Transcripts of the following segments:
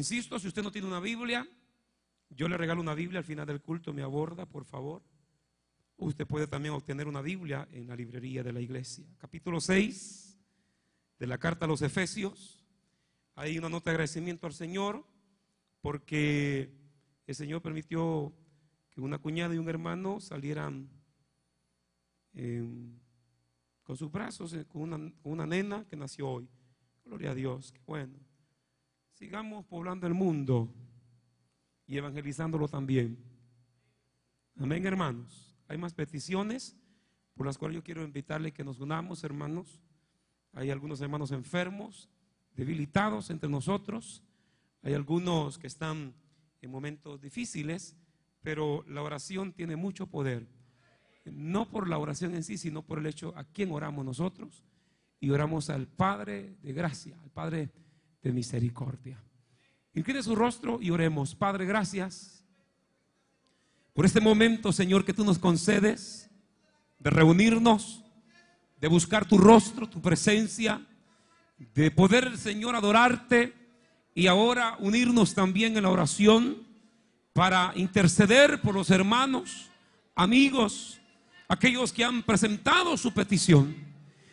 Insisto, si usted no tiene una Biblia, yo le regalo una Biblia al final del culto, me aborda, por favor. Usted puede también obtener una Biblia en la librería de la iglesia. Capítulo 6 de la carta a los Efesios. Hay una nota de agradecimiento al Señor porque el Señor permitió que una cuñada y un hermano salieran em, con sus brazos, eh, con una, con una nena que nació hoy. Gloria a Dios, qué bueno. Sigamos poblando el mundo y evangelizándolo también. Amén, hermanos. Hay más peticiones por las cuales yo quiero invitarle que nos unamos, hermanos. Hay algunos hermanos enfermos, debilitados entre nosotros. Hay algunos que están en momentos difíciles, pero la oración tiene mucho poder. No por la oración en sí, sino por el hecho a quién oramos nosotros. Y oramos al Padre de gracia, al Padre de misericordia. Incline su rostro y oremos. Padre, gracias por este momento, Señor, que tú nos concedes de reunirnos, de buscar tu rostro, tu presencia, de poder, Señor, adorarte y ahora unirnos también en la oración para interceder por los hermanos, amigos, aquellos que han presentado su petición.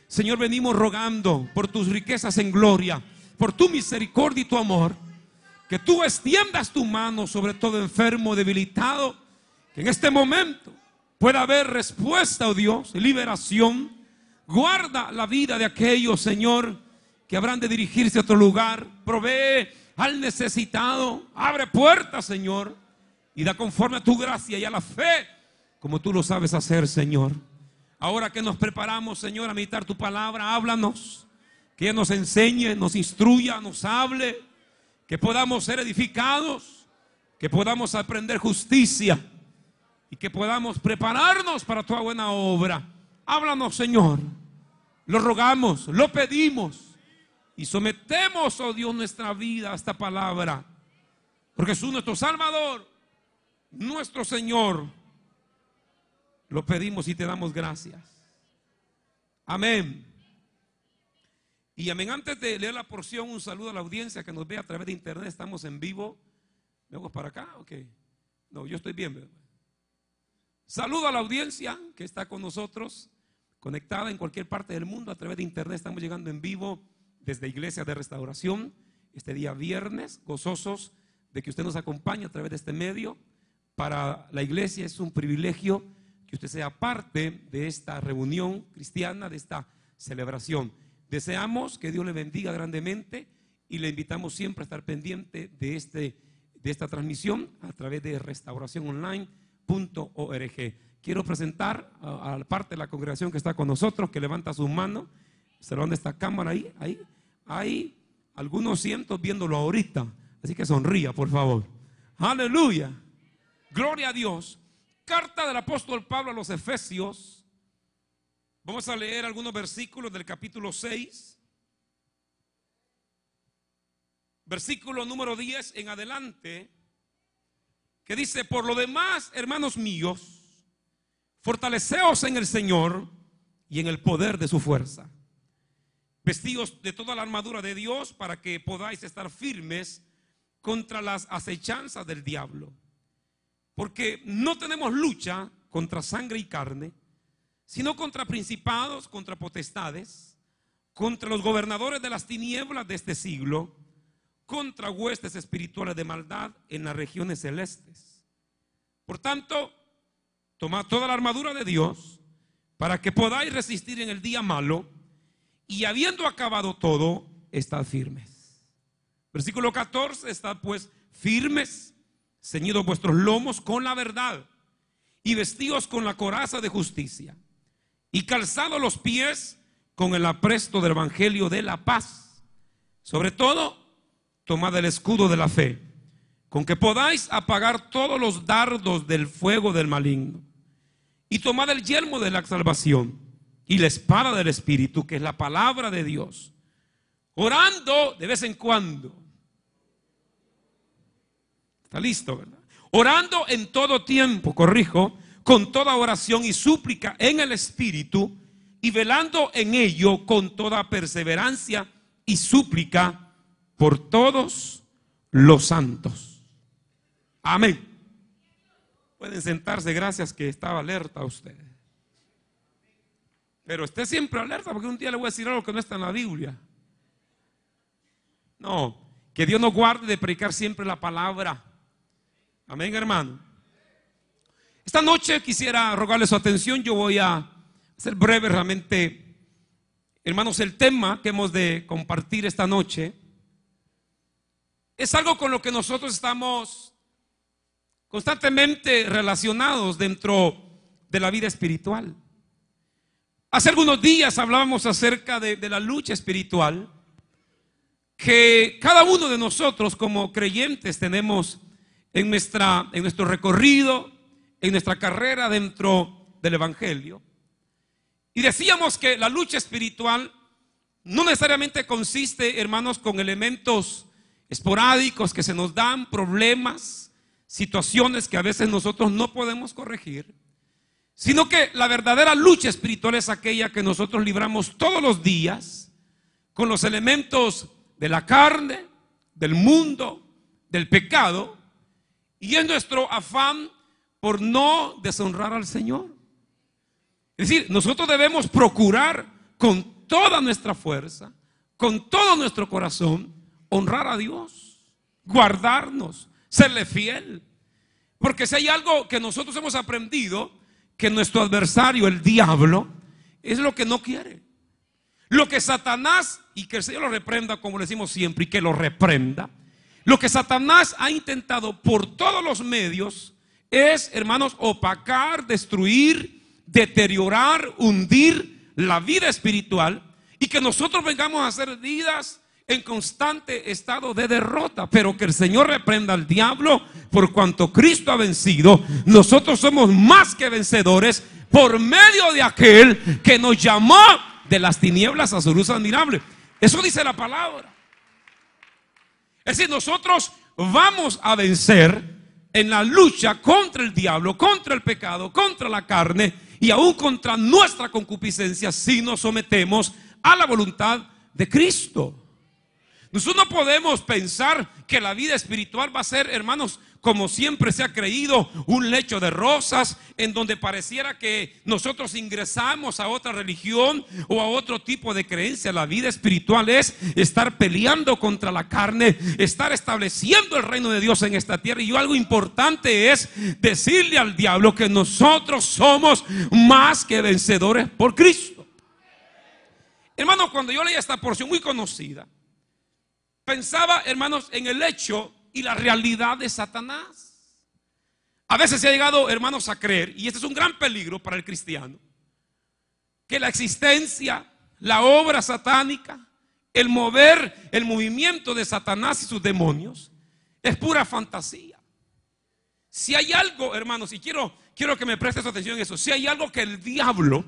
Señor, venimos rogando por tus riquezas en gloria por tu misericordia y tu amor, que tú extiendas tu mano sobre todo enfermo, debilitado, que en este momento pueda haber respuesta, oh Dios, liberación. Guarda la vida de aquellos, Señor, que habrán de dirigirse a otro lugar. Provee al necesitado. Abre puertas, Señor. Y da conforme a tu gracia y a la fe, como tú lo sabes hacer, Señor. Ahora que nos preparamos, Señor, a meditar tu palabra, háblanos que nos enseñe, nos instruya, nos hable, que podamos ser edificados, que podamos aprender justicia y que podamos prepararnos para toda buena obra. Háblanos, Señor. Lo rogamos, lo pedimos y sometemos, oh Dios, nuestra vida a esta palabra. Porque es nuestro Salvador, nuestro Señor, lo pedimos y te damos gracias. Amén. Y amén, antes de leer la porción, un saludo a la audiencia que nos ve a través de internet. Estamos en vivo. ¿Me para acá o No, yo estoy bien. Saludo a la audiencia que está con nosotros, conectada en cualquier parte del mundo a través de internet. Estamos llegando en vivo desde Iglesia de Restauración este día viernes, gozosos de que usted nos acompañe a través de este medio. Para la iglesia es un privilegio que usted sea parte de esta reunión cristiana, de esta celebración. Deseamos que Dios le bendiga grandemente y le invitamos siempre a estar pendiente de, este, de esta transmisión a través de restauraciononline.org. Quiero presentar a, la parte de la congregación que está con nosotros, que levanta sus manos. ¿Se lo esta cámara ahí? Ahí. Hay algunos cientos viéndolo ahorita. Así que sonría, por favor. Aleluya. Gloria a Dios. Carta del apóstol Pablo a los Efesios Vamos a leer algunos versículos del capítulo 6. Versículo número 10 en adelante, que dice, por lo demás, hermanos míos, fortaleceos en el Señor y en el poder de su fuerza. Vestidos de toda la armadura de Dios para que podáis estar firmes contra las acechanzas del diablo. Porque no tenemos lucha contra sangre y carne, sino contra principados, contra potestades, contra los gobernadores de las tinieblas de este siglo, contra huestes espirituales de maldad en las regiones celestes. Por tanto, tomad toda la armadura de Dios para que podáis resistir en el día malo y habiendo acabado todo, estad firmes. Versículo 14, estad pues firmes, ceñidos vuestros lomos con la verdad y vestidos con la coraza de justicia y calzado los pies con el apresto del Evangelio de la paz. Sobre todo, tomad el escudo de la fe, con que podáis apagar todos los dardos del fuego del maligno. Y tomad el yelmo de la salvación y la espada del Espíritu, que es la palabra de Dios. Orando de vez en cuando. Está listo, ¿verdad? Orando en todo tiempo, corrijo con toda oración y súplica en el Espíritu y velando en ello con toda perseverancia y súplica por todos los santos. Amén. Pueden sentarse, gracias que estaba alerta a usted. Pero esté siempre alerta porque un día le voy a decir algo que no está en la Biblia. No, que Dios nos guarde de predicar siempre la palabra. Amén, hermano. Esta noche quisiera rogarle su atención, yo voy a ser breve realmente. Hermanos, el tema que hemos de compartir esta noche es algo con lo que nosotros estamos constantemente relacionados dentro de la vida espiritual. Hace algunos días hablábamos acerca de, de, la lucha espiritual que cada uno de nosotros como creyentes tenemos en, nuestra, en nuestro recorrido, en nuestra carrera dentro del Evangelio. Y decíamos que la lucha espiritual no necesariamente consiste, hermanos, con elementos esporádicos que se nos dan, problemas, situaciones que a veces nosotros no podemos corregir, sino que la verdadera lucha espiritual es aquella que nosotros libramos todos los días con los elementos de la carne, del mundo, del pecado, y es nuestro afán por no deshonrar al Señor. Es decir, nosotros debemos procurar con toda nuestra fuerza, con todo nuestro corazón, honrar a Dios, guardarnos, serle fiel. Porque si hay algo que nosotros hemos aprendido, que nuestro adversario, el diablo, es lo que no quiere. Lo que Satanás, y que el Señor lo reprenda como le decimos siempre, y que lo reprenda, lo que Satanás ha intentado por todos los medios es, hermanos, opacar, destruir, deteriorar, hundir la vida espiritual y que nosotros vengamos a ser vidas en constante estado de derrota, pero que el Señor reprenda al diablo por cuanto Cristo ha vencido. Nosotros somos más que vencedores por medio de aquel que nos llamó de las tinieblas a su luz admirable. Eso dice la palabra. Es decir, nosotros vamos a vencer en la lucha contra el diablo, contra el pecado, contra la carne y aún contra nuestra concupiscencia si nos sometemos a la voluntad de Cristo. Nosotros no podemos pensar que la vida espiritual va a ser, hermanos, como siempre se ha creído, un lecho de rosas en donde pareciera que nosotros ingresamos a otra religión o a otro tipo de creencia. La vida espiritual es estar peleando contra la carne, estar estableciendo el reino de Dios en esta tierra. Y yo algo importante es decirle al diablo que nosotros somos más que vencedores por Cristo. Hermanos, cuando yo leía esta porción muy conocida, pensaba, hermanos, en el hecho y la realidad de Satanás. A veces se ha llegado, hermanos, a creer, y este es un gran peligro para el cristiano, que la existencia, la obra satánica, el mover, el movimiento de Satanás y sus demonios, es pura fantasía. Si hay algo, hermanos, y quiero, quiero que me prestes atención en eso, si hay algo que el diablo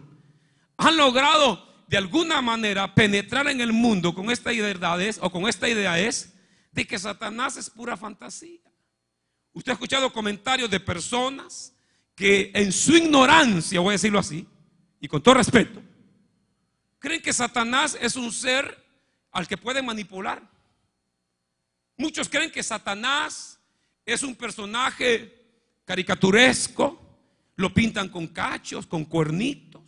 ha logrado de alguna manera penetrar en el mundo con esta idea es, o con esta idea es de que Satanás es pura fantasía. Usted ha escuchado comentarios de personas que en su ignorancia, voy a decirlo así, y con todo respeto, creen que Satanás es un ser al que pueden manipular. Muchos creen que Satanás es un personaje caricaturesco, lo pintan con cachos, con cuernitos,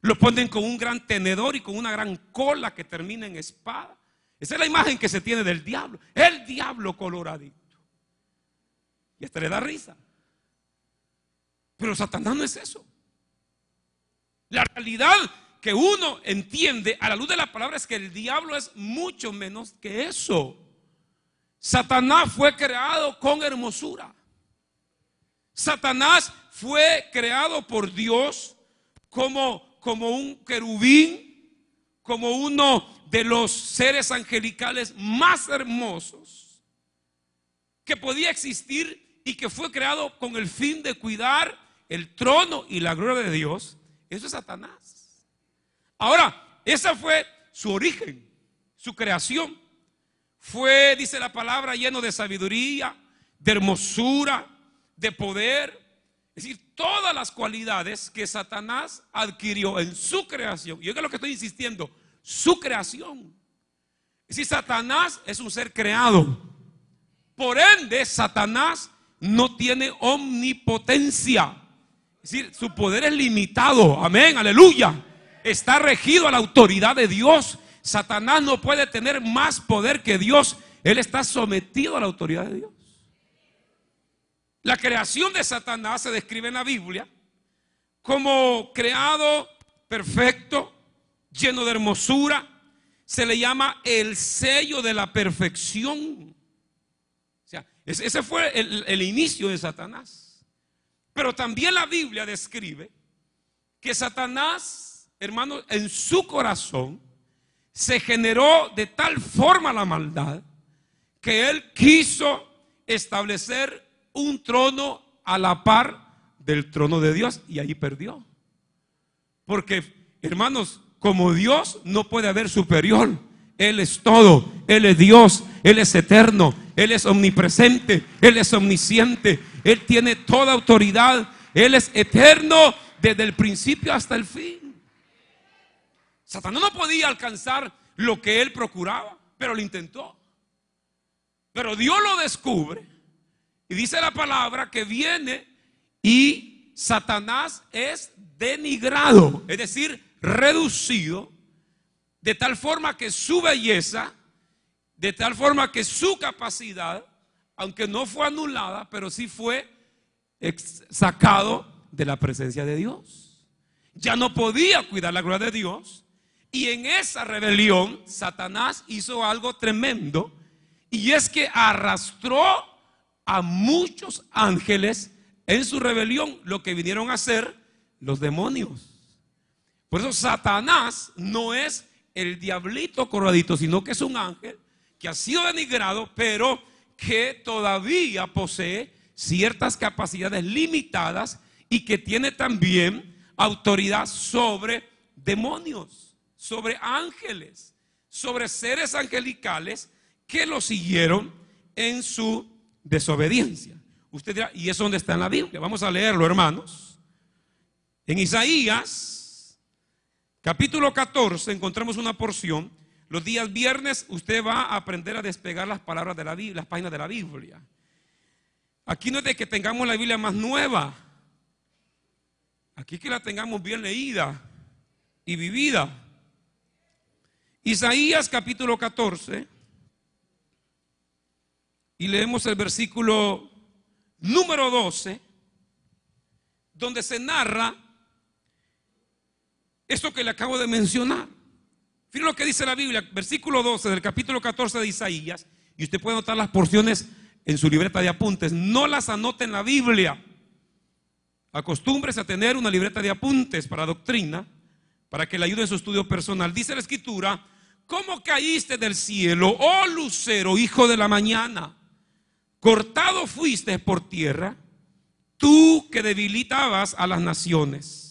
lo ponen con un gran tenedor y con una gran cola que termina en espada. Esa es la imagen que se tiene del diablo. El diablo coloradito. Y hasta le da risa. Pero Satanás no es eso. La realidad que uno entiende a la luz de las palabra es que el diablo es mucho menos que eso. Satanás fue creado con hermosura. Satanás fue creado por Dios como, como un querubín, como uno de los seres angelicales más hermosos que podía existir y que fue creado con el fin de cuidar el trono y la gloria de Dios, eso es Satanás. Ahora, ese fue su origen, su creación. Fue, dice la palabra, lleno de sabiduría, de hermosura, de poder. Es decir, todas las cualidades que Satanás adquirió en su creación. Y es lo que estoy insistiendo, su creación. si Satanás es un ser creado, por ende Satanás no tiene omnipotencia. Es decir, su poder es limitado. Amén, aleluya. Está regido a la autoridad de Dios. Satanás no puede tener más poder que Dios. Él está sometido a la autoridad de Dios. La creación de Satanás se describe en la Biblia como creado perfecto, lleno de hermosura. Se le llama el sello de la perfección. O sea, ese fue el, inicio de Satanás. Pero también la Biblia describe que Satanás, Hermanos en su corazón se generó de tal forma la maldad que él quiso establecer un trono a la par del trono de Dios y ahí perdió. Porque, hermanos, como Dios no puede haber superior. Él es todo, Él es Dios, Él es eterno, Él es omnipresente, Él es omnisciente, Él tiene toda autoridad, Él es eterno desde el principio hasta el fin. Satanás no podía alcanzar lo que Él procuraba, pero lo intentó. Pero Dios lo descubre y dice la palabra que viene y Satanás es denigrado, es decir, reducido, de tal forma que su belleza, de tal forma que su capacidad, aunque no fue anulada, pero sí fue sacado de la presencia de Dios. Ya no podía cuidar la gloria de Dios. Y en esa rebelión, Satanás hizo algo tremendo. Y es que arrastró a muchos ángeles en su rebelión, lo que vinieron a ser los demonios. Por eso Satanás no es el diablito corradito, sino que es un ángel que ha sido denigrado, pero que todavía posee ciertas capacidades limitadas y que tiene también autoridad sobre demonios, sobre ángeles, sobre seres angelicales que lo siguieron en su desobediencia. Usted dirá, ¿y eso donde está en la Biblia? Vamos a leerlo, hermanos. En Isaías Capítulo 14, encontramos una porción. Los días viernes usted va a aprender a despegar las palabras de la Biblia, las páginas de la Biblia. Aquí no es de que tengamos la Biblia más nueva. Aquí que la tengamos bien leída y vivida. Isaías capítulo 14. Y leemos el versículo número 12, donde se narra esto que le acabo de mencionar. Fíjense lo que dice la Biblia, versículo 12 del capítulo 14 de Isaías. Y usted puede notar las porciones en su libreta de apuntes. No las anote en la Biblia. Acostúmbrese a tener una libreta de apuntes para doctrina, para que le ayude en su estudio personal. Dice la Escritura: ¿Cómo caíste del cielo, oh lucero, hijo de la mañana? Cortado fuiste por tierra, tú que debilitabas a las naciones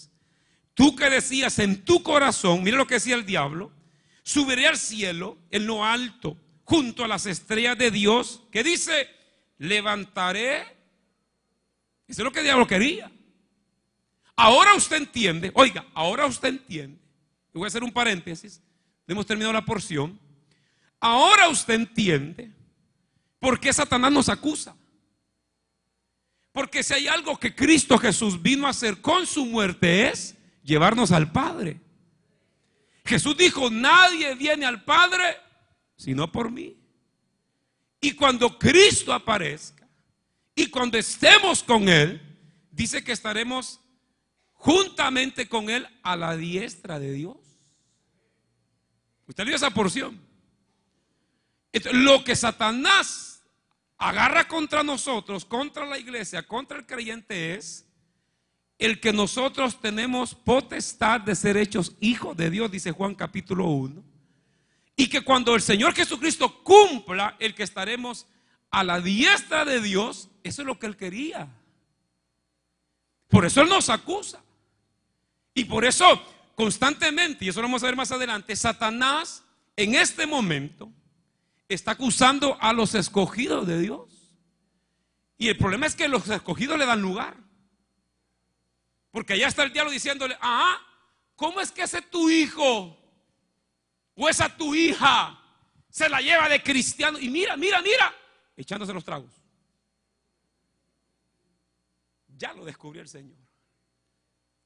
Tú que decías en tu corazón, mira lo que decía el diablo, subiré al cielo en lo alto, junto a las estrellas de Dios, que dice, levantaré. Eso es lo que el diablo quería. Ahora usted entiende, oiga, ahora usted entiende. Voy a hacer un paréntesis, hemos terminado la porción. Ahora usted entiende por qué Satanás nos acusa. Porque si hay algo que Cristo Jesús vino a hacer con su muerte es llevarnos al Padre. Jesús dijo, nadie viene al Padre sino por mí. Y cuando Cristo aparezca y cuando estemos con Él, dice que estaremos juntamente con Él a la diestra de Dios. Usted vio esa porción. lo que Satanás agarra contra nosotros, contra la iglesia, contra el creyente es el que nosotros tenemos potestad de ser hechos hijos de Dios, dice Juan capítulo 1, y que cuando el Señor Jesucristo cumpla, el que estaremos a la diestra de Dios, eso es lo que Él quería. Por eso Él nos acusa. Y por eso constantemente, y eso lo vamos a ver más adelante, Satanás en este momento está acusando a los escogidos de Dios. Y el problema es que los escogidos le dan lugar. Porque allá está el diablo diciéndole, ah, ¿cómo es que ese tu hijo o esa tu hija se la lleva de cristiano? Y mira, mira, mira, echándose los tragos. Ya lo descubrió el Señor.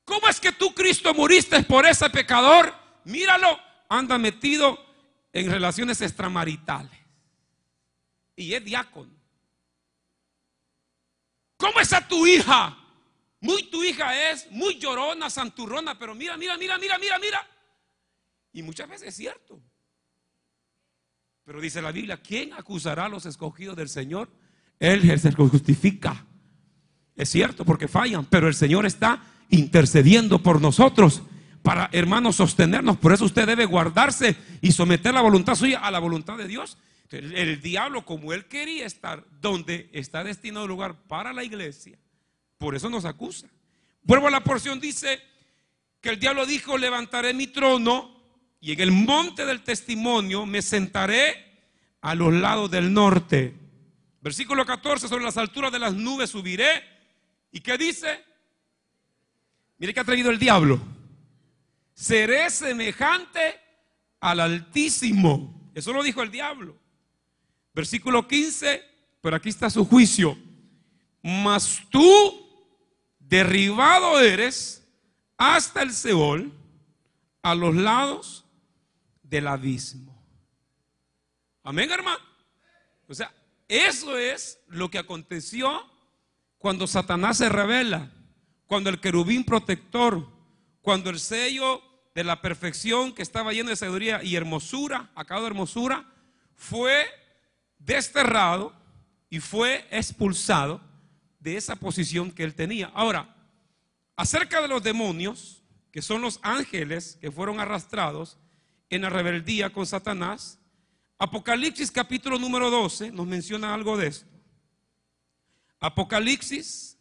¿Cómo es que tú, Cristo, Muriste por ese pecador? Míralo, anda metido en relaciones extramaritales. Y es diácono. ¿Cómo es a tu hija? Muy tu hija es, muy llorona, santurrona, pero mira, mira, mira, mira, mira, mira. Y muchas veces es cierto. Pero dice la Biblia, ¿quién acusará a los escogidos del Señor? Él es el que justifica. Es cierto, porque fallan, pero el Señor está intercediendo por nosotros para, hermanos, sostenernos. Por eso usted debe guardarse y someter la voluntad suya a la voluntad de Dios. el diablo, como él quería estar donde está destinado el lugar para la iglesia, por eso nos acusa. Vuelvo a la porción, dice que el diablo dijo, levantaré mi trono y en el monte del testimonio me sentaré a los lados del norte. Versículo 14, sobre las alturas de las nubes subiré. ¿Y qué dice? Mire que ha traído el diablo. Seré semejante al Altísimo. Eso lo dijo el diablo. Versículo 15, pero aquí está su juicio. Mas tú derribado eres hasta el Seol, a los lados del abismo. Amén, hermano. O sea, eso es lo que aconteció cuando Satanás se revela, cuando el querubín protector, cuando el sello de la perfección que estaba lleno de sabiduría y hermosura, acabado de hermosura, fue desterrado y fue expulsado de esa posición que él tenía. Ahora, acerca de los demonios, que son los ángeles que fueron arrastrados en la rebeldía con Satanás, Apocalipsis capítulo número 12 nos menciona algo de esto. Apocalipsis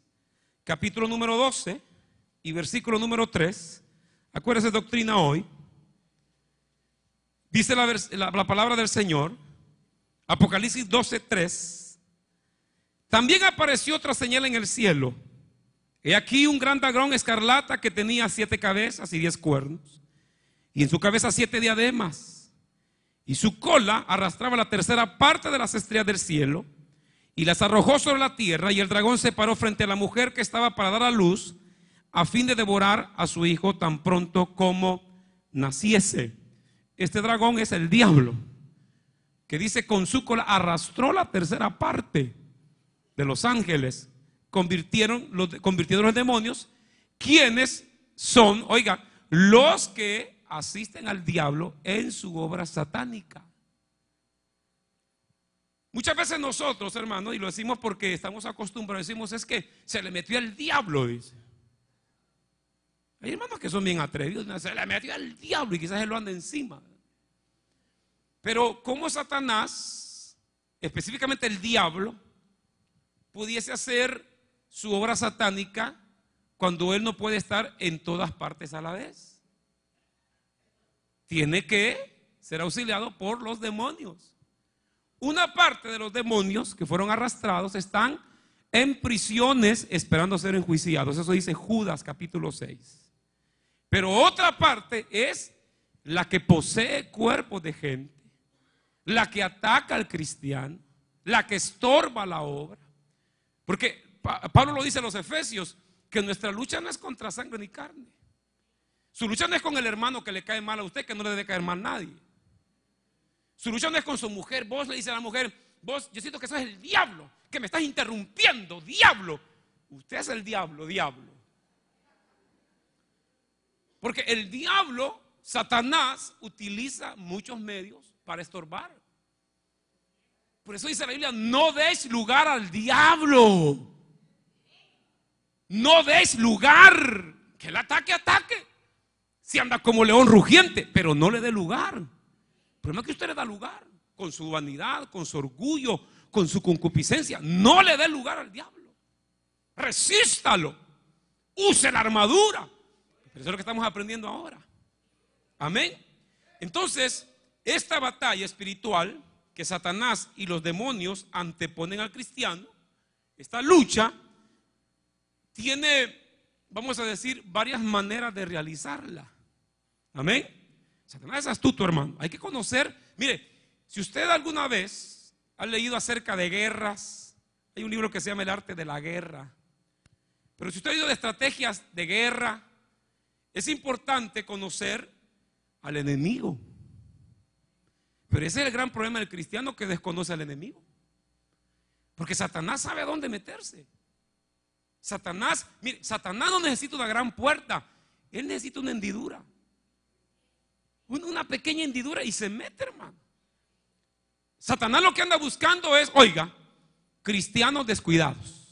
capítulo número 12 y versículo número 3. Acuérdese doctrina hoy. Dice la, palabra del Señor, Apocalipsis 12, 3. También apareció otra señal en el cielo. He aquí un gran dragón escarlata que tenía siete cabezas y diez cuernos, y en su cabeza siete diademas, y su cola arrastraba la tercera parte de las estrellas del cielo, y las arrojó sobre la tierra, y el dragón se paró frente a la mujer que estaba para dar a luz, a fin de devorar a su hijo tan pronto como naciese. Este dragón es el diablo, que dice con su cola arrastró la tercera parte de los ángeles, convirtieron los, convirtieron demonios, quienes son, oiga, los que asisten al diablo en su obra satánica. Muchas veces nosotros, hermanos, y lo decimos porque estamos acostumbrados, decimos es que se le metió el diablo, dice. Hay hermanos que son bien atrevidos, se le metió el diablo y quizás él lo anda encima. Pero como Satanás, específicamente el diablo, pudiese hacer su obra satánica cuando él no puede estar en todas partes a la vez. Tiene que ser auxiliado por los demonios. Una parte de los demonios que fueron arrastrados están en prisiones esperando ser enjuiciados. Eso dice Judas capítulo 6. Pero otra parte es la que posee cuerpos de gente, la que ataca al cristiano, la que estorba la obra. Porque Pablo lo dice en los Efesios, que nuestra lucha no es contra sangre ni carne. Su lucha no es con el hermano que le cae mal a usted, que no le debe caer mal a nadie. Su lucha no es con su mujer. Vos le dice a la mujer, vos, yo siento que sos el diablo, que me estás interrumpiendo, diablo. Usted es el diablo, diablo. Porque el diablo, Satanás, utiliza muchos medios para estorbar. Por eso dice la Biblia, no des lugar al diablo. No des lugar. Que el ataque, ataque. Si anda como león rugiente, pero no le dé lugar. El problema es que usted le da lugar con su vanidad, con su orgullo, con su concupiscencia. No le dé lugar al diablo. Resístalo. Use la armadura. Eso es lo que estamos aprendiendo ahora. Amén. Entonces, esta batalla espiritual que Satanás y los demonios anteponen al cristiano, esta lucha tiene, vamos a decir, varias maneras de realizarla. Amén. Satanás es astuto, hermano. Hay que conocer, mire, si usted alguna vez ha leído acerca de guerras, hay un libro que se llama El arte de la guerra. Pero si usted ha leído de estrategias de guerra, es importante conocer al enemigo. Pero ese es el gran problema del cristiano que desconoce al enemigo. Porque Satanás sabe a dónde meterse. Satanás, mire, Satanás no necesita una gran puerta, él necesita una hendidura. Una pequeña hendidura y se mete, hermano. Satanás lo que anda buscando es, oiga, cristianos descuidados.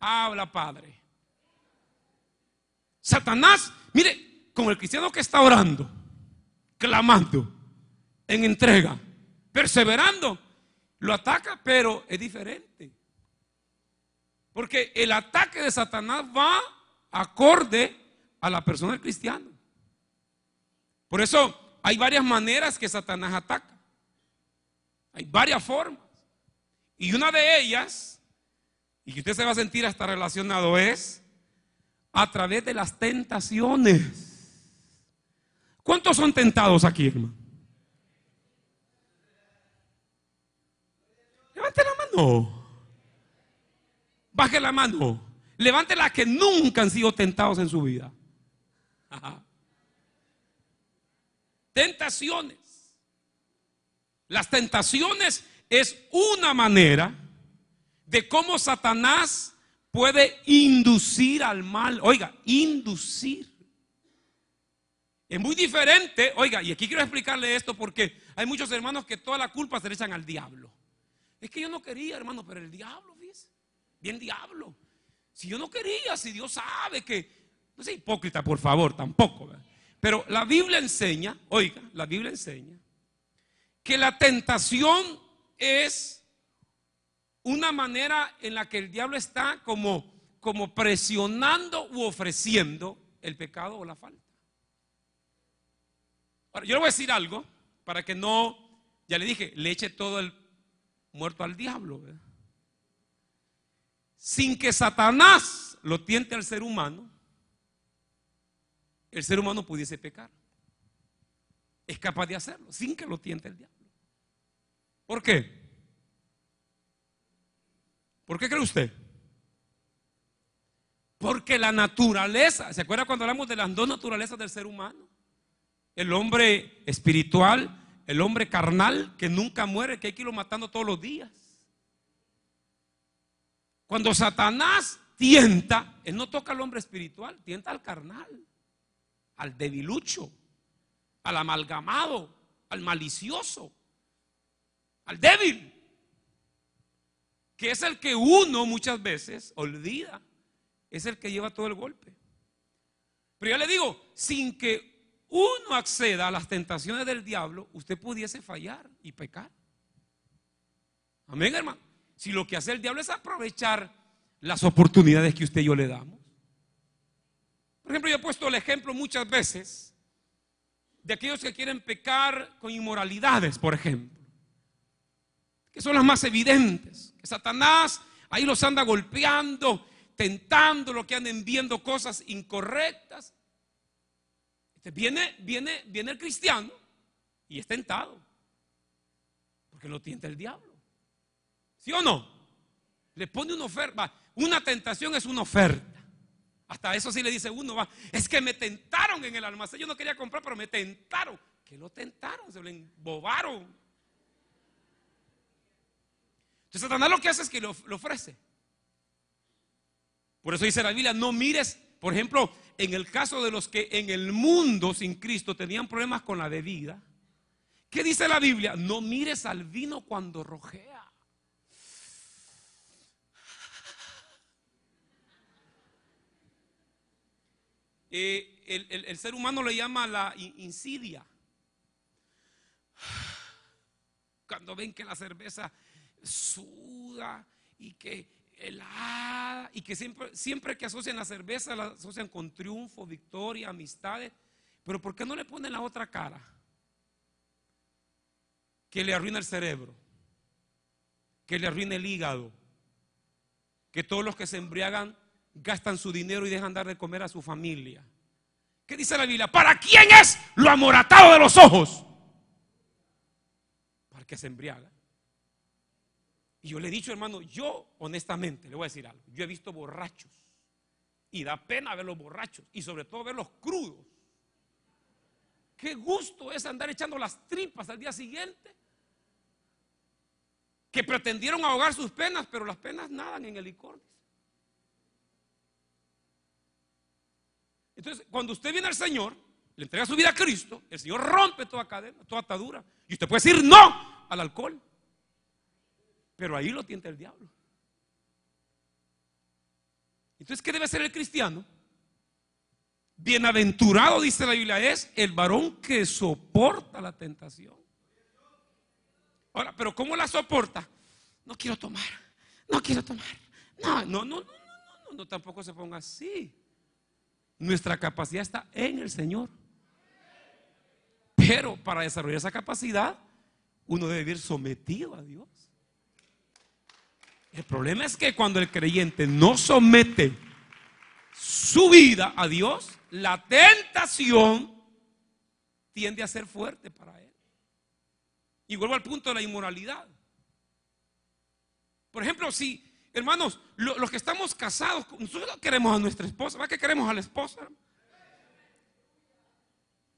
Habla, Padre. Satanás, mire, con el cristiano que está orando, clamando, en entrega, perseverando. Lo ataca, pero es diferente. Porque el ataque de Satanás va acorde a la persona cristiana. Por eso hay varias maneras que Satanás ataca. Hay varias formas. Y una de ellas, y que usted se va a sentir hasta relacionado, es a través de las tentaciones. ¿Cuántos son tentados aquí, hermano? Baje la mano. Levante las que nunca han sido tentados en su vida. Tentaciones. Las tentaciones es una manera de cómo Satanás puede inducir al mal. Oiga, inducir. Es muy diferente. Oiga, y aquí quiero explicarle esto porque hay muchos hermanos que toda la culpa se le echan al diablo. Es que yo no quería, hermano, pero el diablo, fíjese. Bien diablo. Si yo no quería, si Dios sabe que... No sea hipócrita, por favor, tampoco. Pero la Biblia enseña, oiga, la Biblia enseña que la tentación es una manera en la que el diablo está como, como presionando u ofreciendo el pecado o la falta. Ahora, yo le voy a decir algo para que no, ya le dije, le eche todo el muerto al diablo. Sin que Satanás lo tiente al ser humano, el ser humano pudiese pecar. Es capaz de hacerlo, sin que lo tiente el diablo. ¿Por qué? ¿Por qué cree usted? Porque la naturaleza, ¿se acuerda cuando hablamos de las dos naturalezas del ser humano? El hombre espiritual el hombre carnal que nunca muere, que hay que irlo matando todos los días. Cuando Satanás tienta, él eh, no toca al hombre espiritual, tienta al carnal, al debilucho, al amalgamado, al malicioso, al débil, que es el que uno muchas veces olvida, es el que lleva todo el golpe. Pero yo le digo, sin que uno acceda a las tentaciones del diablo, usted pudiese fallar y pecar. Amén, hermano. Si lo que hace el diablo es aprovechar las oportunidades que usted y yo le damos. Por ejemplo, yo he puesto el ejemplo muchas veces de aquellos que quieren pecar con inmoralidades, por ejemplo, que son las más evidentes. Que Satanás ahí los anda golpeando, tentando, lo que anden viendo cosas incorrectas viene, viene, viene el cristiano y es tentado. Porque lo tienta el diablo. ¿Sí o no? Le pone una oferta. Una tentación es una oferta. Hasta eso sí le dice uno, va. Es que me tentaron en el almacén. Yo no quería comprar, pero me tentaron. Que lo tentaron, se lo embobaron. Entonces Satanás lo que hace es que lo, lo ofrece. Por eso dice la Biblia, no mires por ejemplo, en el caso de los que en el mundo sin Cristo tenían problemas con la bebida, ¿qué dice la Biblia? No mires al vino cuando rojea. Eh, el, el, ser humano le llama la insidia. Cuando ven que la cerveza suda y que y que siempre, siempre que asocian la cerveza la asocian con triunfo, victoria, amistades. Pero ¿por qué no le ponen la otra cara? Que le arruina el cerebro, que le arruina el hígado, que todos los que se embriagan gastan su dinero y dejan dar de comer a su familia. ¿Qué dice la Biblia? ¿Para quién es lo amoratado de los ojos? Para que se embriagan y yo le he dicho, hermano, yo honestamente le voy a decir algo. Yo he visto borrachos. Y da pena ver los borrachos. Y sobre todo ver los crudos. Qué gusto es andar echando las tripas al día siguiente. Que pretendieron ahogar sus penas, pero las penas nadan en el licor. Entonces, cuando usted viene al Señor, le entrega su vida a Cristo, el Señor rompe toda cadena, toda atadura. Y usted puede decir no al alcohol. Pero ahí lo tienta el diablo. Entonces, ¿qué debe ser el cristiano? Bienaventurado, dice la Biblia, es el varón que soporta la tentación. Ahora, pero ¿cómo la soporta? No quiero tomar, no quiero tomar. No, no, no, no, no, no, no tampoco se ponga así. Nuestra capacidad está en el Señor. Pero para desarrollar esa capacidad, uno debe vivir sometido a Dios. El problema es que cuando el creyente no somete su vida a Dios, la tentación tiende a ser fuerte para él. Y vuelvo al punto de la inmoralidad. Por ejemplo, si, hermanos, los que estamos casados, nosotros queremos a nuestra esposa, ¿va que queremos a la esposa?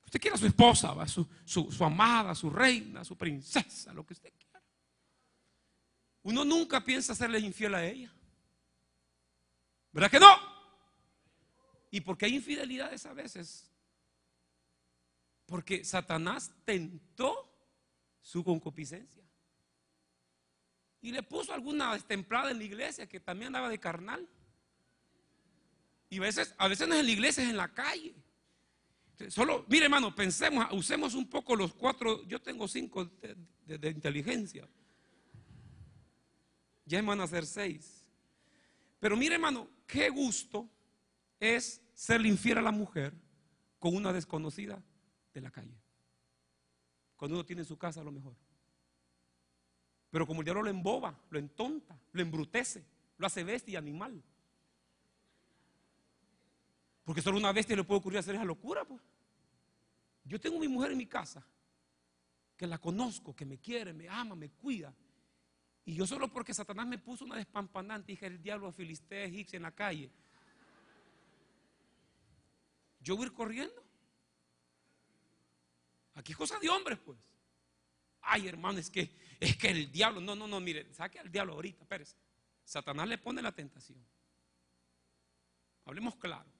Usted quiere a su esposa, Su, su amada, su reina, su princesa, lo que usted quiera. Uno nunca piensa serle infiel a ella. ¿Verdad que no? Y porque hay infidelidades a veces. Porque Satanás tentó su concupiscencia. Y le puso alguna destemplada en la iglesia que también andaba de carnal. Y a veces, a veces no es en la iglesia, es en la calle. Solo, mire hermano, pensemos, usemos un poco los cuatro, yo tengo cinco de inteligencia ya van a ser seis. Pero mire, hermano, qué gusto es ser infiel a la mujer con una desconocida de la calle. Cuando uno tiene su casa, a lo mejor. Pero como el diablo lo emboba, lo entonta, lo embrutece, lo hace bestia y animal. Porque solo una bestia le puede ocurrir hacer esa locura, pues. Yo tengo a mi mujer en mi casa, que la conozco, que me quiere, me ama, me cuida. Y yo solo porque Satanás me puso una despampanante, dije el diablo a Filistea, Egipcia en la calle. Yo voy a ir corriendo. Aquí es cosa de hombres, pues. Ay, hermano, es que, es que el diablo, no, no, no, mire, saque al diablo ahorita, espérese. Satanás le pone la tentación. Hablemos claro.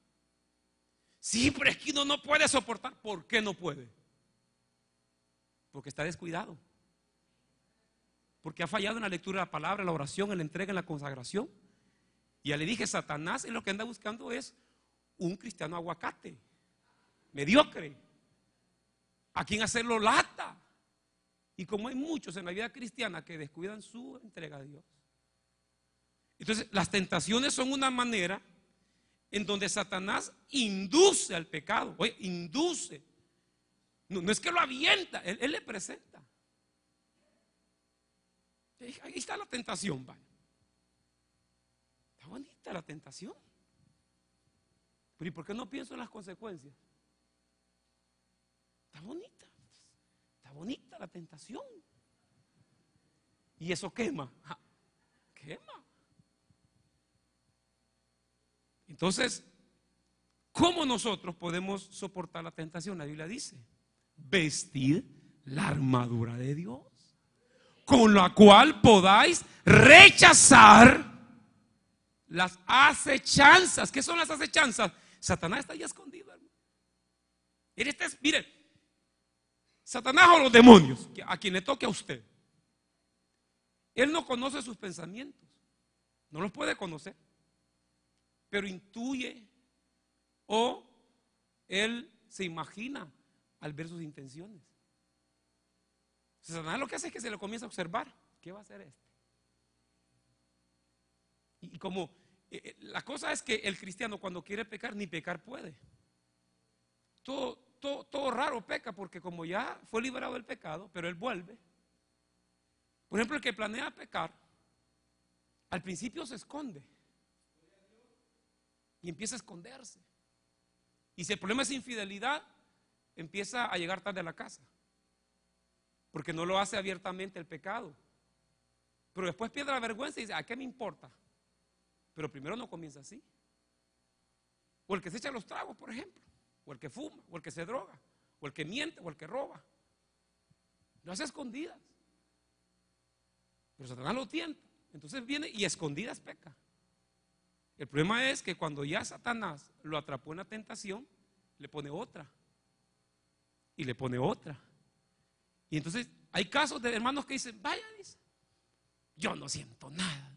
Sí, pero es que uno no puede soportar. ¿Por qué no puede? Porque está descuidado. Porque ha fallado en la lectura de la palabra, en la oración, en la entrega, en la consagración. Y ya le dije, Satanás es lo que anda buscando es un cristiano aguacate, mediocre, a quien hacerlo lata. Y como hay muchos en la vida cristiana que descuidan su entrega a Dios. Entonces, las tentaciones son una manera en donde Satanás induce al pecado. Oye, induce. No, es que lo avienta, él le presenta. Ahí está la tentación, vaya. Está bonita la tentación. Pero ¿y por qué no pienso en las consecuencias? Está bonita. Está bonita la tentación. Y eso quema. quema. Entonces, ¿cómo nosotros podemos soportar la tentación? La Biblia dice, vestir la armadura de Dios con la cual podáis rechazar las acechanzas. ¿Qué son las acechanzas? Satanás está ahí escondido, hermano. Él está, miren, Satanás o los demonios, a quien le toque a usted. Él no conoce sus pensamientos, no los puede conocer, pero intuye o él se imagina al ver sus intenciones lo que hace es que se lo comienza a observar. ¿Qué va a hacer este? Y, como eh, eh, la cosa es que el cristiano cuando quiere pecar, ni pecar puede. Todo, todo, todo raro peca porque como ya fue liberado del pecado, pero él vuelve. Por ejemplo, el que planea pecar, al principio se esconde. Y empieza a esconderse. Y si el problema es infidelidad, empieza a llegar tarde a la casa porque no lo hace abiertamente el pecado. Pero después pierde la vergüenza y dice, ¿a qué me importa? Pero primero no comienza así. O el que se echa los tragos, por ejemplo. O el que fuma, o el que se droga, o el que miente, o el que roba. Lo hace escondidas. Pero Satanás lo tienta. Entonces viene y escondidas peca. El problema es que cuando ya Satanás lo atrapó en la tentación, le pone otra. Y le pone otra. Y entonces hay casos de hermanos que dicen, vaya, dice, yo no siento nada.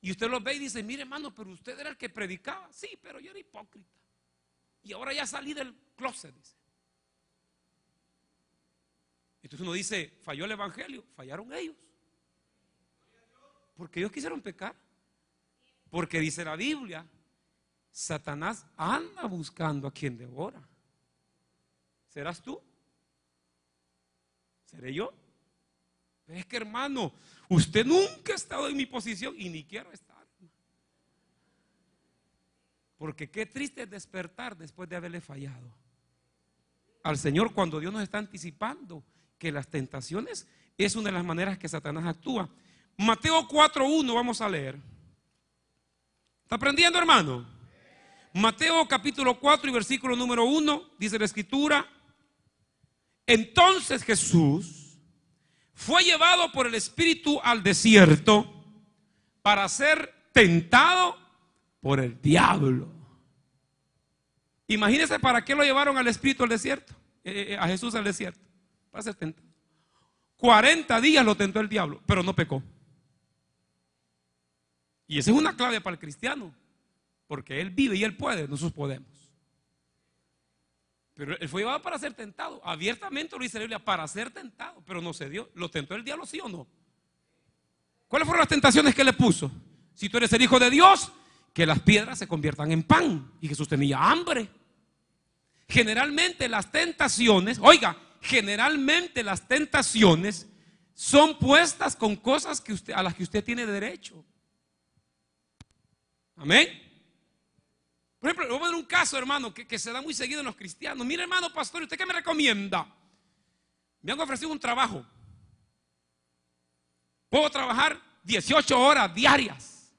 Y usted los ve y dice, mire hermano, pero usted era el que predicaba. Sí, pero yo era hipócrita. Y ahora ya salí del closet, dice. Entonces uno dice, falló el Evangelio, fallaron ellos. Porque ellos quisieron pecar. Porque dice la Biblia, Satanás anda buscando a quien devora. ¿Serás tú? ¿Seré yo? es que hermano, usted nunca ha estado en mi posición y ni quiero estar. Porque qué triste es despertar después de haberle fallado. Al Señor cuando Dios nos está anticipando que las tentaciones es una de las maneras que Satanás actúa. Mateo 4.1 vamos a leer. ¿Está aprendiendo hermano? Mateo capítulo 4 y versículo número 1 dice la escritura. Entonces Jesús fue llevado por el Espíritu al desierto para ser tentado por el diablo. Imagínense para qué lo llevaron al Espíritu al desierto, eh, eh, eh, a Jesús al desierto, para ser tentado. 40 días lo tentó el diablo, pero no pecó. Y esa es una clave para el cristiano, porque él vive y él puede, nosotros podemos. Pero él fue llevado para ser tentado. Abiertamente lo dice la Biblia, para ser tentado, pero no se dio. ¿Lo tentó el diablo, sí o no? ¿Cuáles fueron las tentaciones que le puso? Si tú eres el hijo de Dios, que las piedras se conviertan en pan. Y Jesús tenía hambre. Generalmente las tentaciones, oiga, generalmente las tentaciones son puestas con cosas que a las que usted tiene derecho. Amén. Por ejemplo, voy a poner un caso, hermano, que, se da muy seguido en los cristianos. Mira, hermano pastor, ¿usted qué me recomienda? Me han ofrecido un trabajo. Puedo trabajar 18 horas diarias.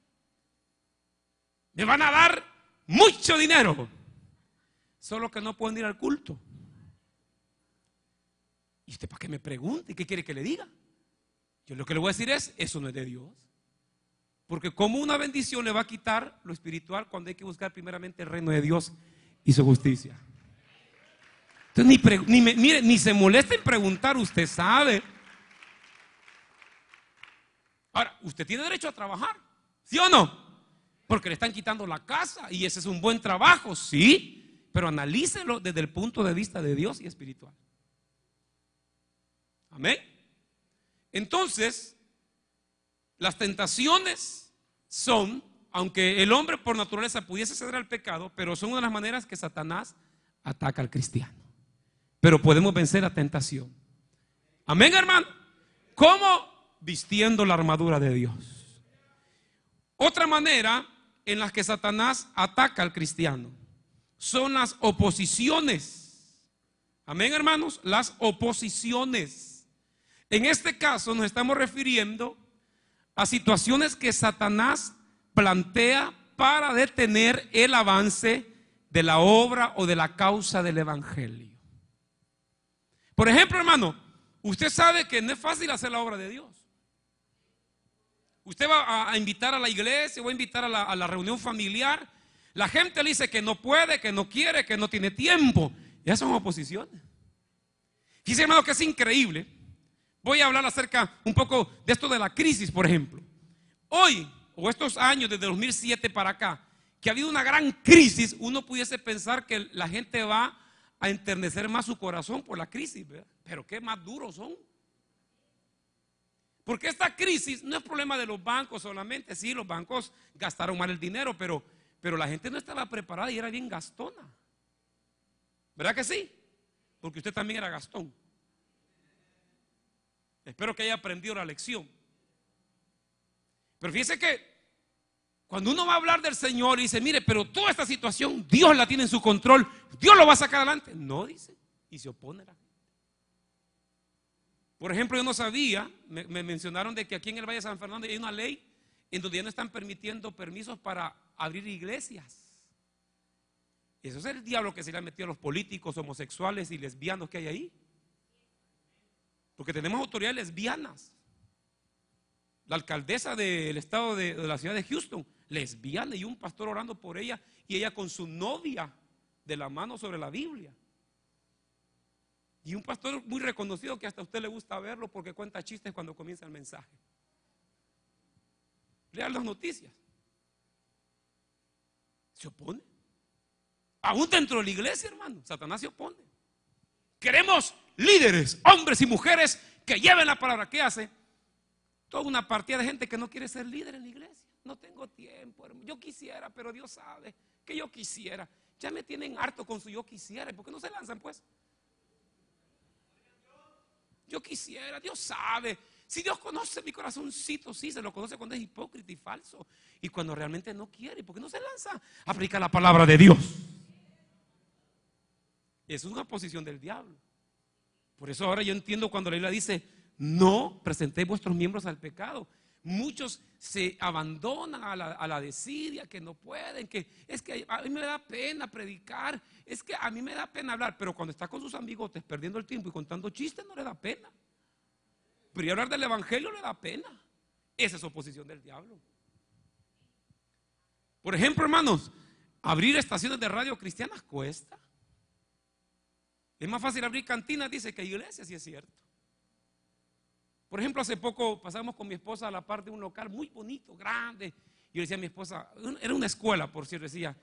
Me van a dar mucho dinero. Solo que no pueden ir al culto. ¿Y usted para qué me pregunte? ¿Qué quiere que le diga? Yo lo que le voy a decir es, eso no es de Dios. Porque como una bendición le va a quitar lo espiritual cuando hay que buscar primeramente el reino de Dios y su justicia. Entonces, ni, se molesta en preguntar, usted sabe. Ahora, usted tiene derecho a trabajar, ¿sí o no? Porque le están quitando la casa y ese es un buen trabajo, sí, pero analícelo desde el punto de vista de Dios y espiritual. Amén. Entonces, las tentaciones son, aunque el hombre por naturaleza pudiese ceder al pecado, pero son una de las maneras que Satanás ataca al cristiano. Pero podemos vencer la tentación. Amén, hermano. ¿Cómo? Vistiendo la armadura de Dios. Otra manera en la que Satanás ataca al cristiano son las oposiciones. Amén, hermanos, las oposiciones. En este caso nos estamos refiriendo a situaciones que Satanás plantea para detener el avance de la obra o de la causa del Evangelio. Por ejemplo, hermano, usted sabe que no es fácil hacer la obra de Dios. Usted va a invitar a la iglesia, va a invitar a la, reunión familiar. La gente le dice que no puede, que no quiere, que no tiene tiempo. Esas son oposiciones. dice hermano, que es increíble Voy a hablar acerca un poco de esto de la crisis, por ejemplo. Hoy, o estos años, desde 2007 para acá, que ha habido una gran crisis, uno pudiese pensar que la gente va a enternecer más su corazón por la crisis, ¿verdad? Pero qué más duros son. Porque esta crisis no es problema de los bancos solamente. Sí, los bancos gastaron mal el dinero, pero, pero la gente no estaba preparada y era bien gastona. ¿Verdad que sí? Porque usted también era gastón. Espero que haya aprendido la lección. Pero fíjese que cuando uno va a hablar del Señor y dice, mire, pero toda esta situación Dios la tiene en su control, Dios lo va a sacar adelante. No, dice, y se opone Por ejemplo, yo no sabía, me, me, mencionaron de que aquí en el Valle de San Fernando hay una ley en donde ya no están permitiendo permisos para abrir iglesias. Eso es el diablo que se le ha metido a los políticos homosexuales y lesbianos que hay ahí. Porque tenemos autoridades lesbianas. La alcaldesa del estado de, la ciudad de Houston, lesbiana, y un pastor orando por ella, y ella con su novia de la mano sobre la Biblia. Y un pastor muy reconocido que hasta a usted le gusta verlo porque cuenta chistes cuando comienza el mensaje. Lean las noticias. Se opone. Aún dentro de la iglesia, hermano, Satanás se opone. Queremos líderes, hombres y mujeres que lleven la palabra. ¿Qué hace? Toda una partida de gente que no quiere ser líder en la iglesia. No tengo tiempo, Yo quisiera, pero Dios sabe que yo quisiera. Ya me tienen harto con su yo quisiera. ¿Por qué no se lanzan, pues? Yo quisiera, Dios sabe. Si Dios conoce mi corazoncito, sí, se lo conoce cuando es hipócrita y falso. Y cuando realmente no quiere. ¿Por qué no se lanza? Aplica la palabra de Dios. Es una posición del diablo. Por eso ahora yo entiendo cuando la Biblia dice, no presentéis vuestros miembros al pecado. Muchos se abandonan a la, a desidia, que no pueden, que es que a mí me da pena predicar, es que a mí me da pena hablar, pero cuando está con sus amigotes perdiendo el tiempo y contando chistes no le da pena. Pero hablar del Evangelio le da pena. Esa es oposición del diablo. Por ejemplo, hermanos, abrir estaciones de radio cristianas cuesta. Es más fácil abrir cantinas, dice, que iglesias, si es cierto. Por ejemplo, hace poco pasamos con mi esposa a la parte de un local muy bonito, grande. Yo le decía a mi esposa, era una escuela, por cierto, decía,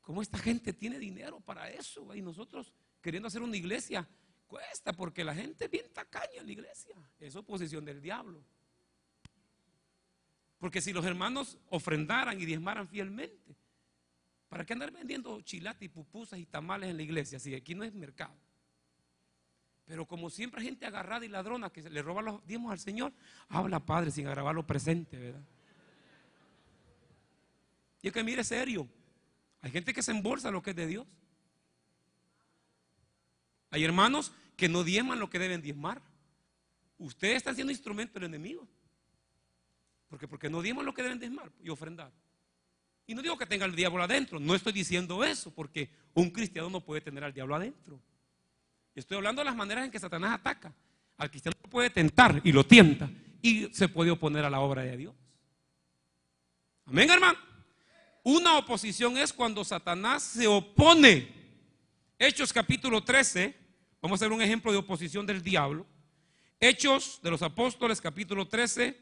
¿cómo esta gente tiene dinero para eso? Y nosotros queriendo hacer una iglesia, cuesta porque la gente es bien tacaña en la iglesia. Es oposición del diablo. Porque si los hermanos ofrendaran y diezmaran fielmente, ¿Para qué andar vendiendo chilates y pupusas y tamales en la iglesia si aquí no es mercado? Pero como siempre hay gente agarrada y ladrona que le roba los diezmos al Señor, habla Padre sin agravar lo presente, ¿verdad? Y es que mire serio, hay gente que se embolsa lo que es de Dios. Hay hermanos que no diezman lo que deben diezmar. Ustedes están siendo instrumento del enemigo. Porque, porque no diezman lo que deben diezmar y ofrendar. Y no digo que tenga el diablo adentro, no estoy diciendo eso, porque un cristiano no puede tener al diablo adentro. Estoy hablando de las maneras en que Satanás ataca. Al cristiano lo puede tentar y lo tienta y se puede oponer a la obra de Dios. Amén, hermano. Una oposición es cuando Satanás se opone. Hechos capítulo 13, vamos a hacer un ejemplo de oposición del diablo. Hechos de los Apóstoles capítulo 13,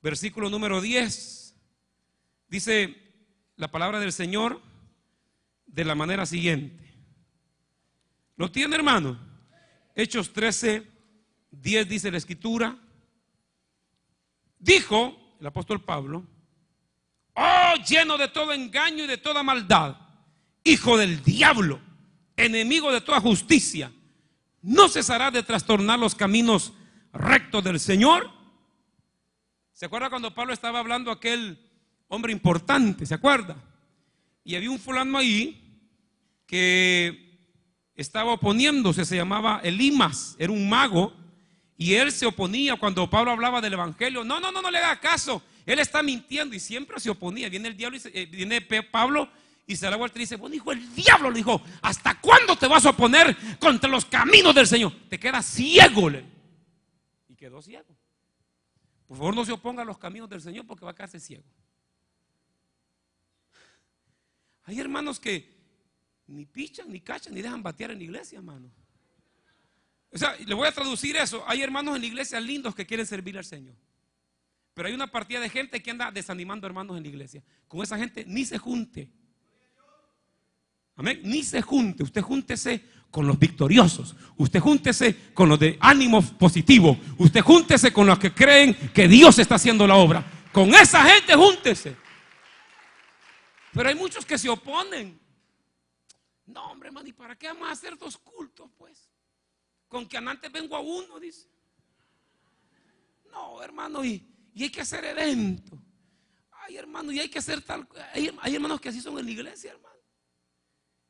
versículo número 10. Dice, la palabra del Señor de la manera siguiente. ¿Lo tiene, hermano? Hechos 13, 10 dice la escritura. Dijo el apóstol Pablo, oh lleno de todo engaño y de toda maldad, hijo del diablo, enemigo de toda justicia, no cesará de trastornar los caminos rectos del Señor. ¿Se acuerda cuando Pablo estaba hablando aquel hombre importante, ¿se acuerda? Y había un fulano ahí que estaba oponiéndose, se llamaba Elimas, era un mago, y él se oponía cuando Pablo hablaba del Evangelio, no, no, no, no le haga caso, él está mintiendo y siempre se oponía. Viene el diablo, y se, eh, viene Pablo y se da vuelta y dice, bueno, hijo, el diablo le dijo, ¿hasta cuándo te vas a oponer contra los caminos del Señor? Te quedas ciego. Le. Y quedó ciego. Por favor, no se oponga a los caminos del Señor porque va a quedarse ciego. Hay hermanos que ni pichan, ni cachan, ni dejan batear en la iglesia, hermano. O sea, le voy a traducir eso. Hay hermanos en la iglesia lindos que quieren servir al Señor. Pero hay una partida de gente que anda desanimando hermanos en la iglesia. Con esa gente ni se junte. Amén. Ni se junte. Usted júntese con los victoriosos. Usted júntese con los de ánimo positivo. Usted júntese con los que creen que Dios está haciendo la obra. Con esa gente júntese. Pero hay muchos que se oponen. No, hombre, hermano, ¿y para qué vamos a hacer dos cultos, pues? Con que antes vengo a uno, dice. No, hermano, y, hay que hacer evento. Ay, hermano, y hay que hacer tal. Hay, hay hermanos que así son en la iglesia, hermano.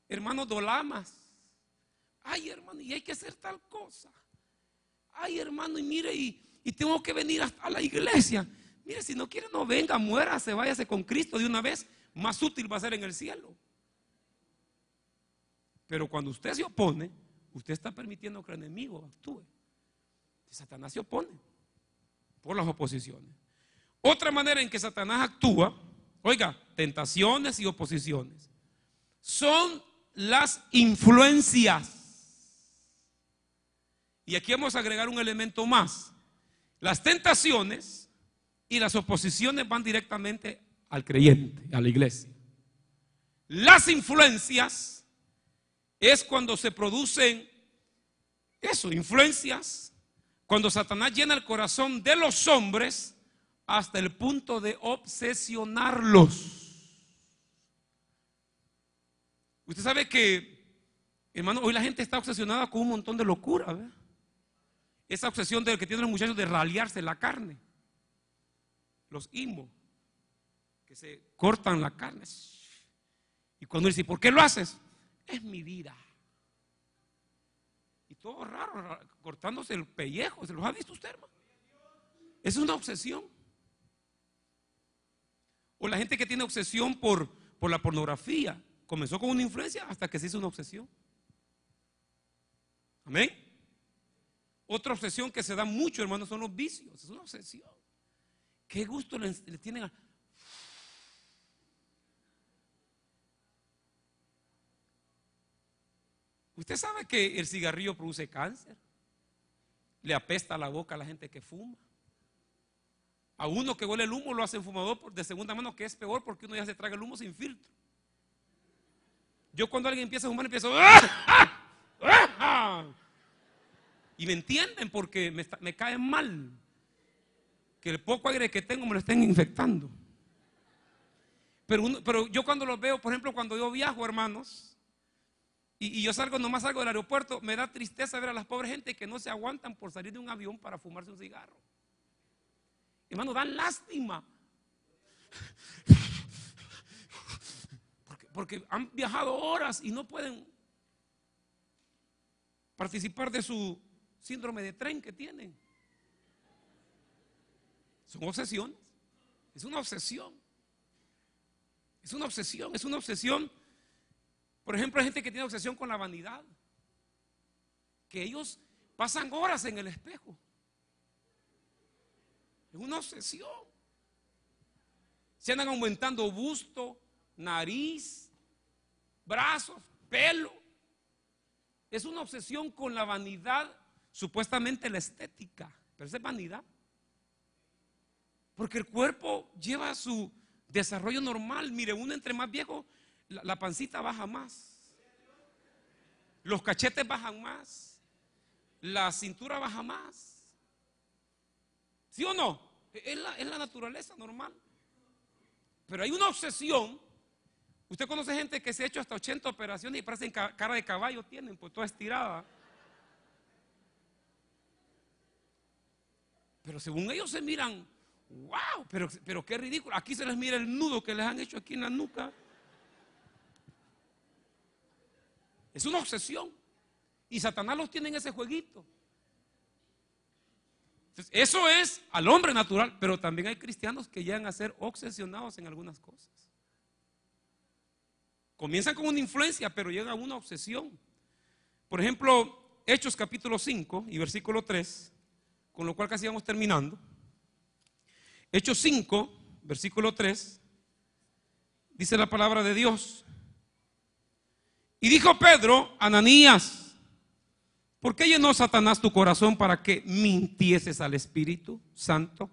Hermanos dolamas. Ay, hermano, y hay que hacer tal cosa. Ay, hermano, y mire, y, tengo que venir a, la iglesia. Mire, si no quiere, no venga, muera muérase, váyase con Cristo de una vez más útil va a ser en el cielo. Pero cuando usted se opone, usted está permitiendo que el enemigo actúe. Satanás se opone por las oposiciones. Otra manera en que Satanás actúa, oiga, tentaciones y oposiciones, son las influencias. Y aquí vamos a agregar un elemento más. Las tentaciones y las oposiciones van directamente al creyente, a la iglesia. Las influencias es cuando se producen eso, influencias, cuando Satanás llena el corazón de los hombres hasta el punto de obsesionarlos. Usted sabe que, hermano, hoy la gente está obsesionada con un montón de locura, Esa obsesión del que tienen los muchachos de ralearse la carne, los imbos se cortan la carne. Y cuando dice, ¿por qué lo haces? Es mi vida. Y todo raro, cortándose el pellejo. ¿Se los ha visto usted, hermano? Es una obsesión. O la gente que tiene obsesión por, por la pornografía. Comenzó con una influencia hasta que se hizo una obsesión. Amén. Otra obsesión que se da mucho, hermano, son los vicios. Es una obsesión. Qué gusto le tienen a, Usted sabe que el cigarrillo produce cáncer. Le apesta la boca a la gente que fuma. A uno que huele el humo lo hacen fumador de segunda mano, que es peor porque uno ya se traga el humo sin filtro. Yo cuando alguien empieza a fumar empiezo... ¡Ah! ¡Ah! ¡Ah! Y me entienden porque me, caen mal que el poco aire que tengo me lo estén infectando. Pero, pero yo cuando los veo, por ejemplo, cuando yo viajo, hermanos, y, yo salgo, nomás salgo del aeropuerto, me da tristeza ver a las pobres gente que no se aguantan por salir de un avión para fumarse un cigarro. Hermano, dan lástima. Porque, porque han viajado horas y no pueden participar de su síndrome de tren que tienen. Son obsesiones. Es una obsesión. Es una obsesión, es una obsesión por ejemplo, hay gente que tiene obsesión con la vanidad. Que ellos pasan horas en el espejo. Es una obsesión. Se andan aumentando busto, nariz, brazos, pelo. Es una obsesión con la vanidad, supuestamente la estética, pero es vanidad. Porque el cuerpo lleva su desarrollo normal. Mire, uno entre más viejo la, pancita baja más, los cachetes bajan más, la cintura baja más. ¿Sí o no? Es la, naturaleza normal. Pero hay una obsesión. Usted conoce gente que se ha hecho hasta 80 operaciones y parecen cara de caballo, tienen, pues toda estirada. Pero según ellos se miran, wow, pero, pero qué ridículo. Aquí se les mira el nudo que les han hecho aquí en la nuca. Es una obsesión. Y Satanás los tiene en ese jueguito. eso es al hombre natural, pero también hay cristianos que llegan a ser obsesionados en algunas cosas. Comienzan con una influencia, pero llegan a una obsesión. Por ejemplo, Hechos capítulo 5 y versículo 3, con lo cual casi vamos terminando. Hechos 5, versículo 3, dice la palabra de Dios. Y dijo Pedro, Ananías, ¿por qué llenó Satanás tu corazón para que mintieses al Espíritu Santo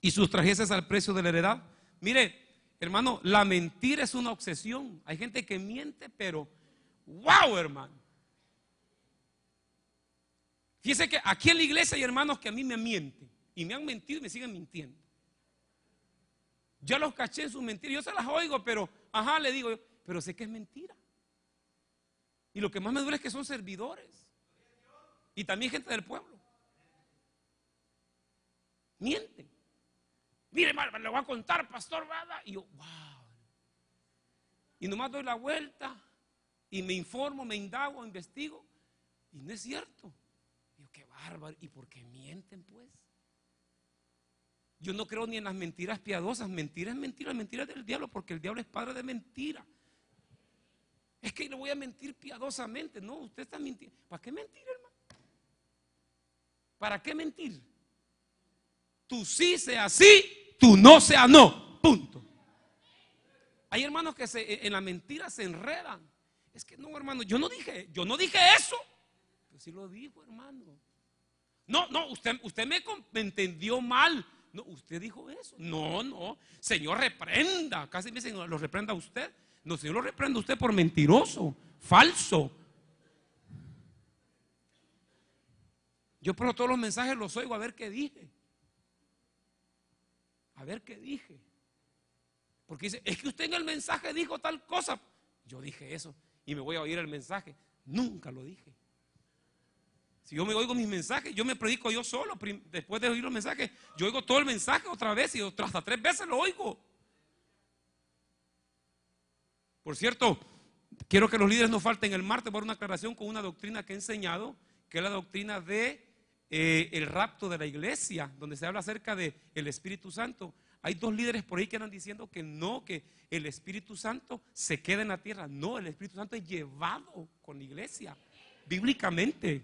y sustrajeses al precio de la heredad? Mire, hermano, la mentira es una obsesión. Hay gente que miente, pero wow, hermano. Fíjese que aquí en la iglesia hay hermanos que a mí me mienten y me han mentido y me siguen mintiendo. Yo los caché en sus mentiras, yo se las oigo, pero ajá, le digo yo pero sé que es mentira. Y lo que más me duele es que son servidores. Y también gente del pueblo. Mienten. Mire, bárbaro le voy a contar, pastor Bada. Y yo, wow. Y nomás doy la vuelta y me informo, me indago, investigo. Y no es cierto. Y yo, qué bárbaro. ¿Y por qué mienten, pues? Yo no creo ni en las mentiras piadosas. Mentiras, mentiras, mentiras del diablo, porque el diablo es padre de mentira. Es que le voy a mentir piadosamente. No, usted está mintiendo. ¿Para qué mentir, hermano? ¿Para qué mentir? Tú sí sea sí, tú no sea no. Punto. Hay hermanos que eh, en la mentira se enredan. Es que no, hermano, yo no dije, yo no dije eso. Pero sí lo dijo, hermano. No, no, usted, usted me, entendió mal. No, usted dijo eso. No, no. Señor, reprenda. Casi me dicen, lo reprenda usted. No, Señor, lo reprende usted por mentiroso, falso. Yo pero todos los mensajes los oigo a ver qué dije. A ver qué dije. Porque dice, es que usted en el mensaje dijo tal cosa. Yo dije eso y me voy a oír el mensaje. Nunca lo dije. Si yo me oigo mis mensajes, yo me predico yo solo. Después de oír los mensajes, yo oigo todo el mensaje otra vez y hasta tres veces lo oigo. Por cierto, quiero que los líderes no falten el martes por una aclaración con una doctrina que he enseñado, que es la doctrina de eh, el rapto de la iglesia, donde se habla acerca del el Espíritu Santo. Hay dos líderes por ahí que andan diciendo que no, que el Espíritu Santo se queda en la tierra. No, el Espíritu Santo es llevado con la iglesia, bíblicamente.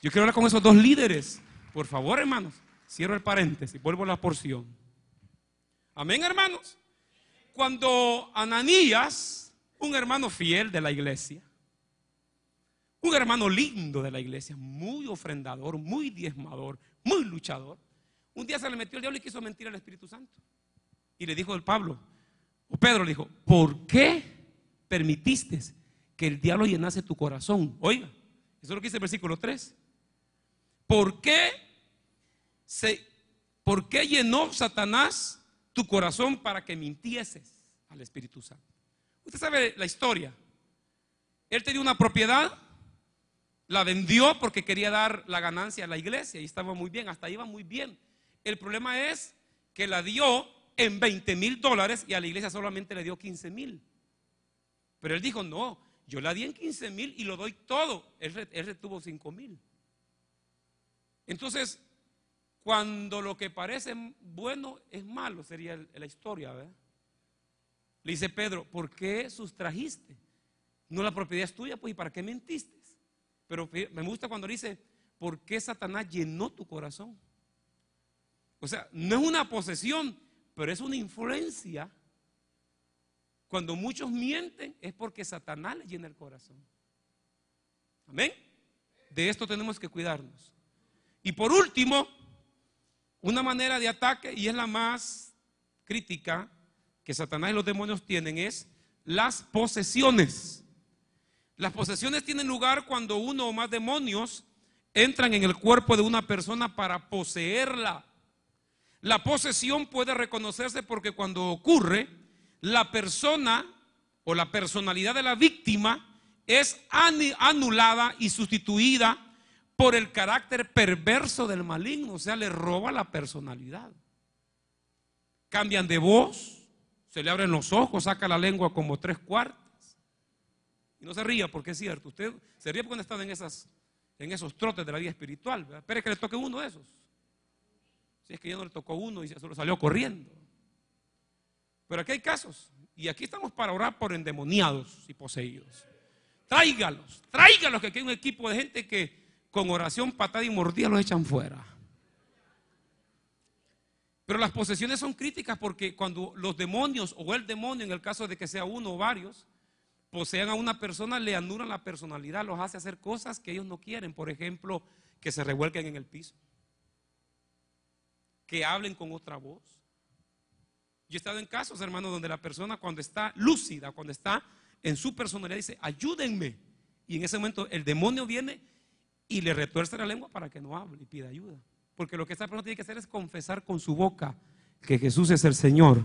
Yo quiero hablar con esos dos líderes. Por favor, hermanos, cierro el paréntesis, vuelvo a la porción. Amén, hermanos cuando Ananías, un hermano fiel de la iglesia, un hermano lindo de la iglesia, muy ofrendador, muy diezmador, muy luchador, un día se le metió el diablo y quiso mentir al Espíritu Santo. Y le dijo el Pablo, o Pedro le dijo, ¿por qué permitiste que el diablo llenase tu corazón? Oiga, eso es lo que dice el versículo 3. ¿Por qué, se, ¿por qué llenó Satanás tu corazón para que mintieses al Espíritu Santo. Usted sabe la historia. Él tenía una propiedad, la vendió porque quería dar la ganancia a la iglesia y estaba muy bien, hasta iba muy bien. El problema es que la dio en 20 mil dólares y a la iglesia solamente le dio 15 mil. Pero él dijo, no, yo la di en 15 mil y lo doy todo. Él, él retuvo 5 mil. Entonces, cuando lo que parece bueno es malo, sería la historia, Le dice Pedro, ¿por qué sustrajiste? No la propiedad es tuya, pues ¿y para qué mentiste? Pero me gusta cuando dice, ¿por qué Satanás llenó tu corazón? O sea, no es una posesión, pero es una influencia. Cuando muchos mienten es porque Satanás le llena el corazón. Amén. De esto tenemos que cuidarnos. Y por último, una manera de ataque, y es la más crítica que Satanás y los demonios tienen, es las posesiones. Las posesiones tienen lugar cuando uno o más demonios entran en el cuerpo de una persona para poseerla. La posesión puede reconocerse porque cuando ocurre, la persona o la personalidad de la víctima es anulada y sustituida por el carácter perverso del maligno, o sea, le roba la personalidad. Cambian de voz, se le abren los ojos, saca la lengua como tres cuartos Y no se ría porque es cierto, usted se ríe porque está en, esas, en esos trotes de la vida espiritual. Pero es que le toque uno de esos. Si es que ya no le tocó uno y solo salió corriendo. Pero aquí hay casos. Y aquí estamos para orar por endemoniados y poseídos. Tráigalos, tráigalos, que aquí hay un equipo de gente que con oración, patada y mordida los echan fuera. Pero las posesiones son críticas porque cuando los demonios o el demonio, en el caso de que sea uno o varios, posean a una persona, le anulan la personalidad, los hace hacer cosas que ellos no quieren. Por ejemplo, que se revuelquen en el piso, que hablen con otra voz. Yo he estado en casos, hermanos, donde la persona cuando está lúcida, cuando está en su personalidad, dice, ayúdenme. Y en ese momento el demonio viene y le retuerce la lengua para que no hable y pida ayuda. Porque lo que esta persona tiene que hacer es confesar con su boca que Jesús es el Señor,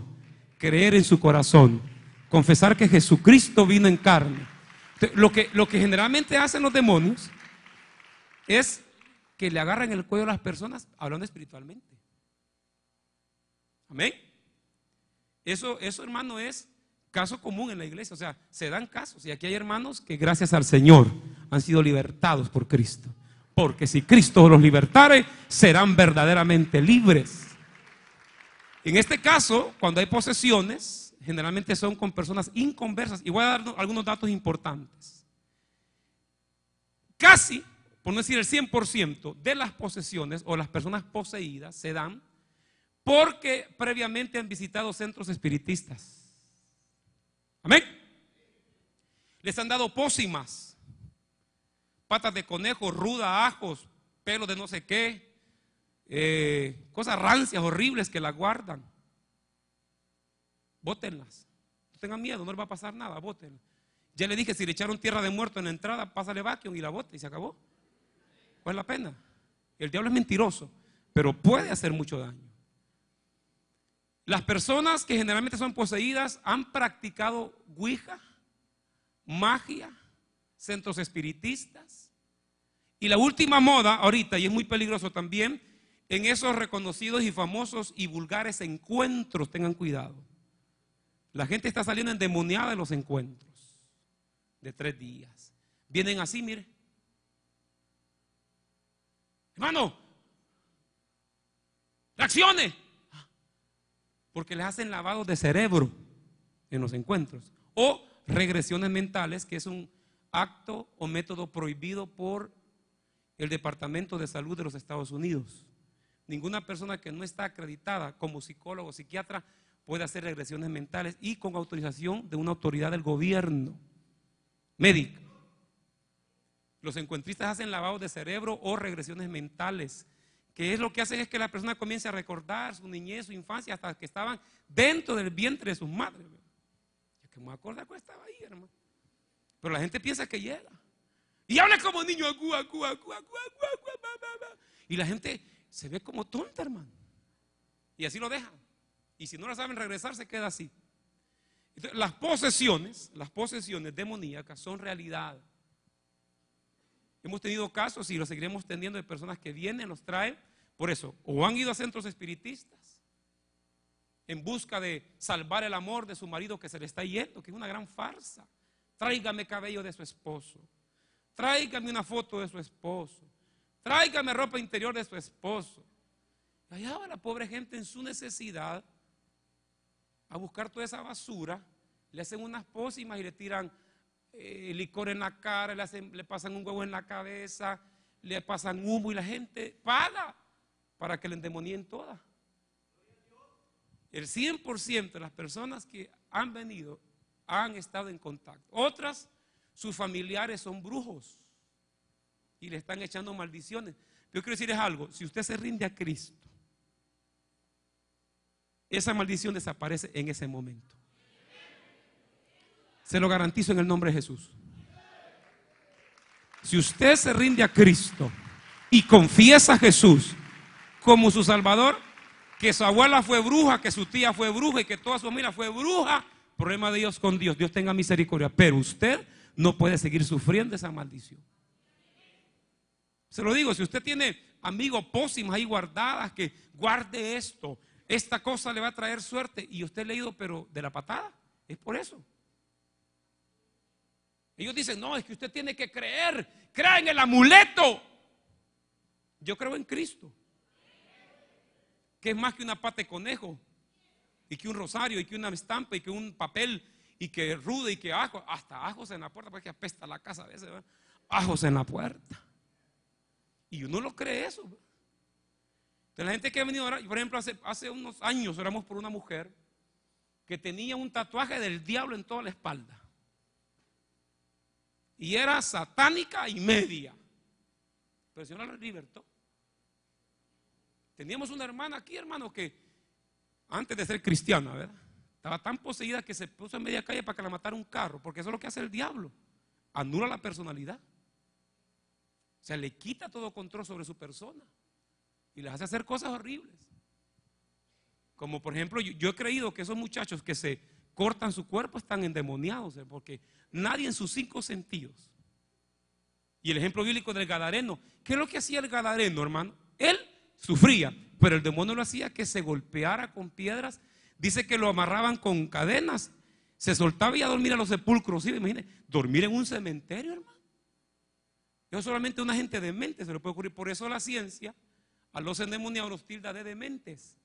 creer en su corazón, confesar que Jesucristo vino en carne. Lo que, lo que generalmente hacen los demonios es que le agarran el cuello a las personas hablando espiritualmente. Amén. Eso, eso hermano, es Caso común en la iglesia, o sea, se dan casos. Y aquí hay hermanos que gracias al Señor han sido libertados por Cristo. Porque si Cristo los libertare, serán verdaderamente libres. En este caso, cuando hay posesiones, generalmente son con personas inconversas. Y voy a dar algunos datos importantes. Casi, por no decir el 100%, de las posesiones o las personas poseídas se dan porque previamente han visitado centros espiritistas Amén. Les han dado pócimas, patas de conejo, ruda, ajos, pelo de no sé qué, eh, cosas rancias, horribles que las guardan. Bótenlas. No tengan miedo, no les va a pasar nada, bótenlas. Ya le dije, si le echaron tierra de muerto en la entrada, pásale vacuum y la bote y se acabó. ¿Cuál es la pena? El diablo es mentiroso, pero puede hacer mucho daño. Las personas que generalmente son poseídas han practicado Ouija, magia, centros espiritistas. Y la última moda, ahorita, y es muy peligroso también, en esos reconocidos y famosos y vulgares encuentros, tengan cuidado. La gente está saliendo endemoniada de los encuentros de tres días. Vienen así, mire. Hermano, reaccione porque les hacen lavados de cerebro en los encuentros. O regresiones mentales, que es un acto o método prohibido por el Departamento de Salud de los Estados Unidos. Ninguna persona que no está acreditada como psicólogo o psiquiatra puede hacer regresiones mentales y con autorización de una autoridad del gobierno médico. Los encuentristas hacen lavados de cerebro o regresiones mentales que es lo que hacen es que la persona comience a recordar su niñez, su infancia, hasta que estaban dentro del vientre de sus madres. ya que me acuerdo que estaba ahí, hermano. Pero la gente piensa que llega. Y habla como niño, agu, agu, agu, y la gente se ve como tonta, hermano. Y así lo dejan. Y si no la saben regresar, se queda así. Entonces, las posesiones, las posesiones demoníacas son realidad. Hemos tenido casos y lo seguiremos teniendo de personas que vienen, los traen, por eso, o han ido a centros espiritistas en busca de salvar el amor de su marido que se le está yendo, que es una gran farsa. Tráigame cabello de su esposo, tráigame una foto de su esposo, tráigame ropa interior de su esposo. allá va la pobre gente en su necesidad a buscar toda esa basura, le hacen unas pócimas y le tiran el eh, licor en la cara, le, pasan un huevo en la cabeza, le pasan humo y la gente paga para que le endemonien toda. El 100% de las personas que han venido han estado en contacto. Otras, sus familiares son brujos y le están echando maldiciones. Yo quiero decirles algo, si usted se rinde a Cristo, esa maldición desaparece en ese momento. Se lo garantizo en el nombre de Jesús. Si usted se rinde a Cristo y confiesa a Jesús como su Salvador, que su abuela fue bruja, que su tía fue bruja y que toda su familia fue bruja, problema de Dios con Dios, Dios tenga misericordia. Pero usted no puede seguir sufriendo esa maldición. Se lo digo, si usted tiene amigos pócimas ahí guardadas, que guarde esto, esta cosa le va a traer suerte y usted le ha ido, pero de la patada, es por eso. Ellos dicen, no, es que usted tiene que creer, crea en el amuleto. Yo creo en Cristo, que es más que una pata de conejo, y que un rosario, y que una estampa, y que un papel, y que rude, y que ajo, hasta ajos en la puerta, porque apesta la casa a veces, ¿verdad? ajos en la puerta. Y uno lo cree eso. Entonces la gente que ha venido ahora, por ejemplo, hace, hace unos años oramos por una mujer que tenía un tatuaje del diablo en toda la espalda. Y era satánica y media. Pero el Señor la libertó. Teníamos una hermana aquí, hermano, que antes de ser cristiana, ¿verdad? Estaba tan poseída que se puso en media calle para que la matara un carro, porque eso es lo que hace el diablo. Anula la personalidad. O sea, le quita todo control sobre su persona y le hace hacer cosas horribles. Como por ejemplo, yo he creído que esos muchachos que se cortan su cuerpo están endemoniados, eh, porque nadie en sus cinco sentidos. Y el ejemplo bíblico del Gadareno, ¿qué es lo que hacía el Gadareno, hermano? Él sufría, pero el demonio lo hacía que se golpeara con piedras. Dice que lo amarraban con cadenas, se soltaba y a dormir a los sepulcros. ¿sí? Imagínense, dormir en un cementerio, hermano. Eso solamente una gente demente se le puede ocurrir. Por eso la ciencia a los endemoniados los tilda de dementes.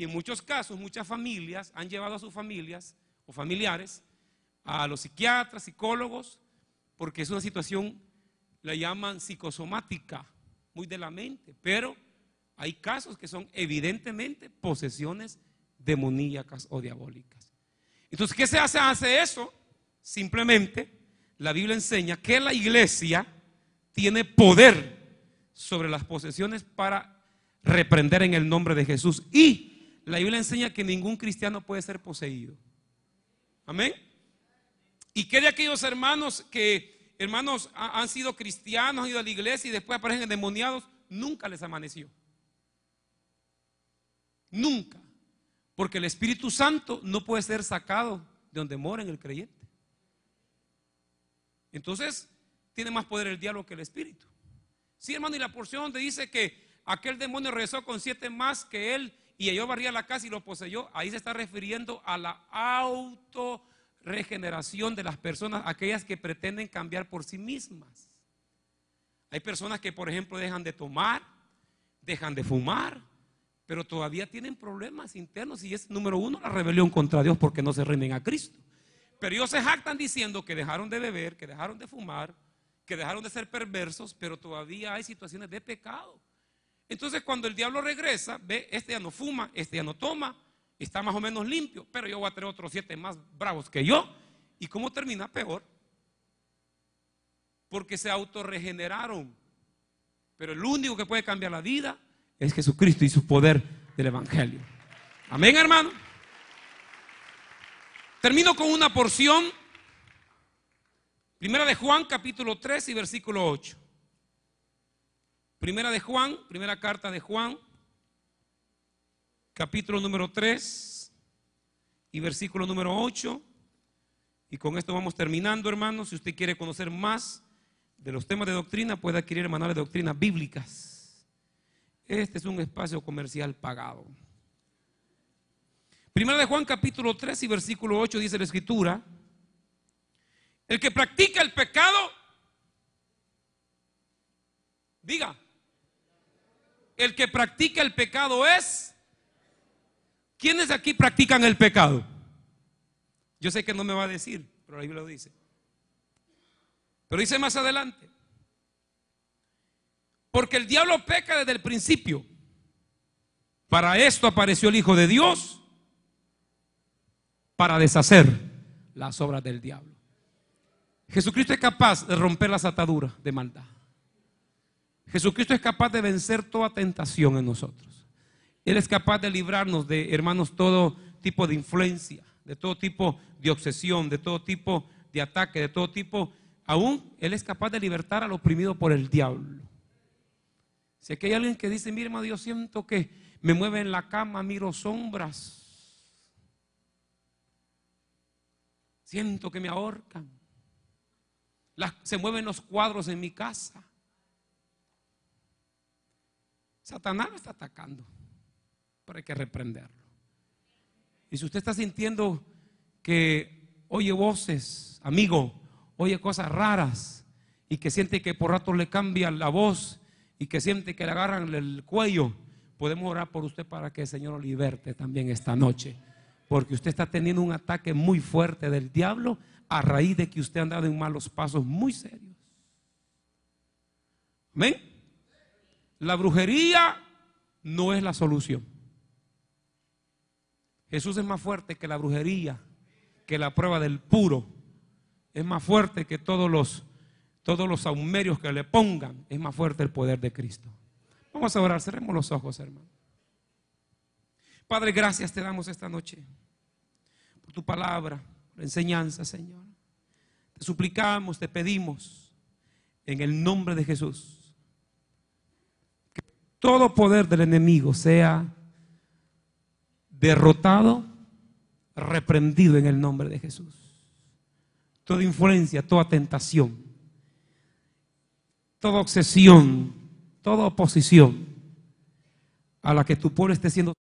Y en muchos casos, muchas familias han llevado a sus familias o familiares a los psiquiatras, psicólogos, porque es una situación, la llaman psicosomática, muy de la mente, pero hay casos que son evidentemente posesiones demoníacas o diabólicas. Entonces, ¿qué se hace? Hace eso. Simplemente, la Biblia enseña que la iglesia tiene poder sobre las posesiones para reprender en el nombre de Jesús y la Biblia enseña que ningún cristiano puede ser poseído. Amén. ¿Y qué de aquellos hermanos que, hermanos, han sido cristianos, han ido a la iglesia y después aparecen endemoniados? Nunca les amaneció. Nunca. Porque el Espíritu Santo no puede ser sacado de donde mora en el creyente. Entonces, tiene más poder el diablo que el Espíritu. Sí, hermano, y la porción donde dice que aquel demonio rezó con siete más que él y yo barría la casa y lo poseyó, ahí se está refiriendo a la autorregeneración de las personas, aquellas que pretenden cambiar por sí mismas. Hay personas que, por ejemplo, dejan de tomar, dejan de fumar, pero todavía tienen problemas internos y es número uno la rebelión contra Dios porque no se rinden a Cristo. Pero ellos se jactan diciendo que dejaron de beber, que dejaron de fumar, que dejaron de ser perversos, pero todavía hay situaciones de pecado. Entonces cuando el diablo regresa, ve, este ya no fuma, este ya no toma, está más o menos limpio, pero yo voy a tener otros siete más bravos que yo. ¿Y cómo termina? Peor. Porque se autorregeneraron. Pero el único que puede cambiar la vida es Jesucristo y su poder del Evangelio. Amén, hermano. Termino con una porción. Primera de Juan, capítulo 3 y versículo 8. Primera de Juan, primera carta de Juan, capítulo número 3 y versículo número 8. Y con esto vamos terminando, hermanos. Si usted quiere conocer más de los temas de doctrina, puede adquirir manuales de doctrina bíblicas. Este es un espacio comercial pagado. Primera de Juan capítulo 3 y versículo 8 dice la escritura, el que practica el pecado, diga, el que practica el pecado es... ¿Quiénes aquí practican el pecado? Yo sé que no me va a decir, pero ahí lo dice. Pero dice más adelante. Porque el diablo peca desde el principio. Para esto apareció el Hijo de Dios, para deshacer las obras del diablo. Jesucristo es capaz de romper las ataduras de maldad. Jesucristo es capaz de vencer toda tentación en nosotros. Él es capaz de librarnos de, hermanos, todo tipo de influencia, de todo tipo de obsesión, de todo tipo de ataque, de todo tipo. Aún Él es capaz de libertar al oprimido por el diablo. Si aquí hay alguien que dice, Mira hermano, Dios, siento que me mueve en la cama, miro sombras. Siento que me ahorcan. se mueven los cuadros en mi casa. Satanás está atacando, pero hay que reprenderlo. Y si usted está sintiendo que oye voces, amigo, oye cosas raras, y que siente que por rato le cambia la voz, y que siente que le agarran el cuello, podemos orar por usted para que el Señor lo liberte también esta noche. Porque usted está teniendo un ataque muy fuerte del diablo a raíz de que usted ha dado en malos pasos muy serios. Amén la brujería no es la solución. Jesús es más fuerte que la brujería, que la prueba del puro. Es más fuerte que todos los, todos los aumerios que le pongan. Es más fuerte el poder de Cristo. Vamos a orar, cerremos los ojos, hermano. Padre, gracias te damos esta noche por tu palabra, por enseñanza, Señor. Te suplicamos, te pedimos en el nombre de Jesús todo poder del enemigo sea derrotado, reprendido en el nombre de Jesús. Toda influencia, toda tentación, toda obsesión, toda oposición a la que tu pueblo esté siendo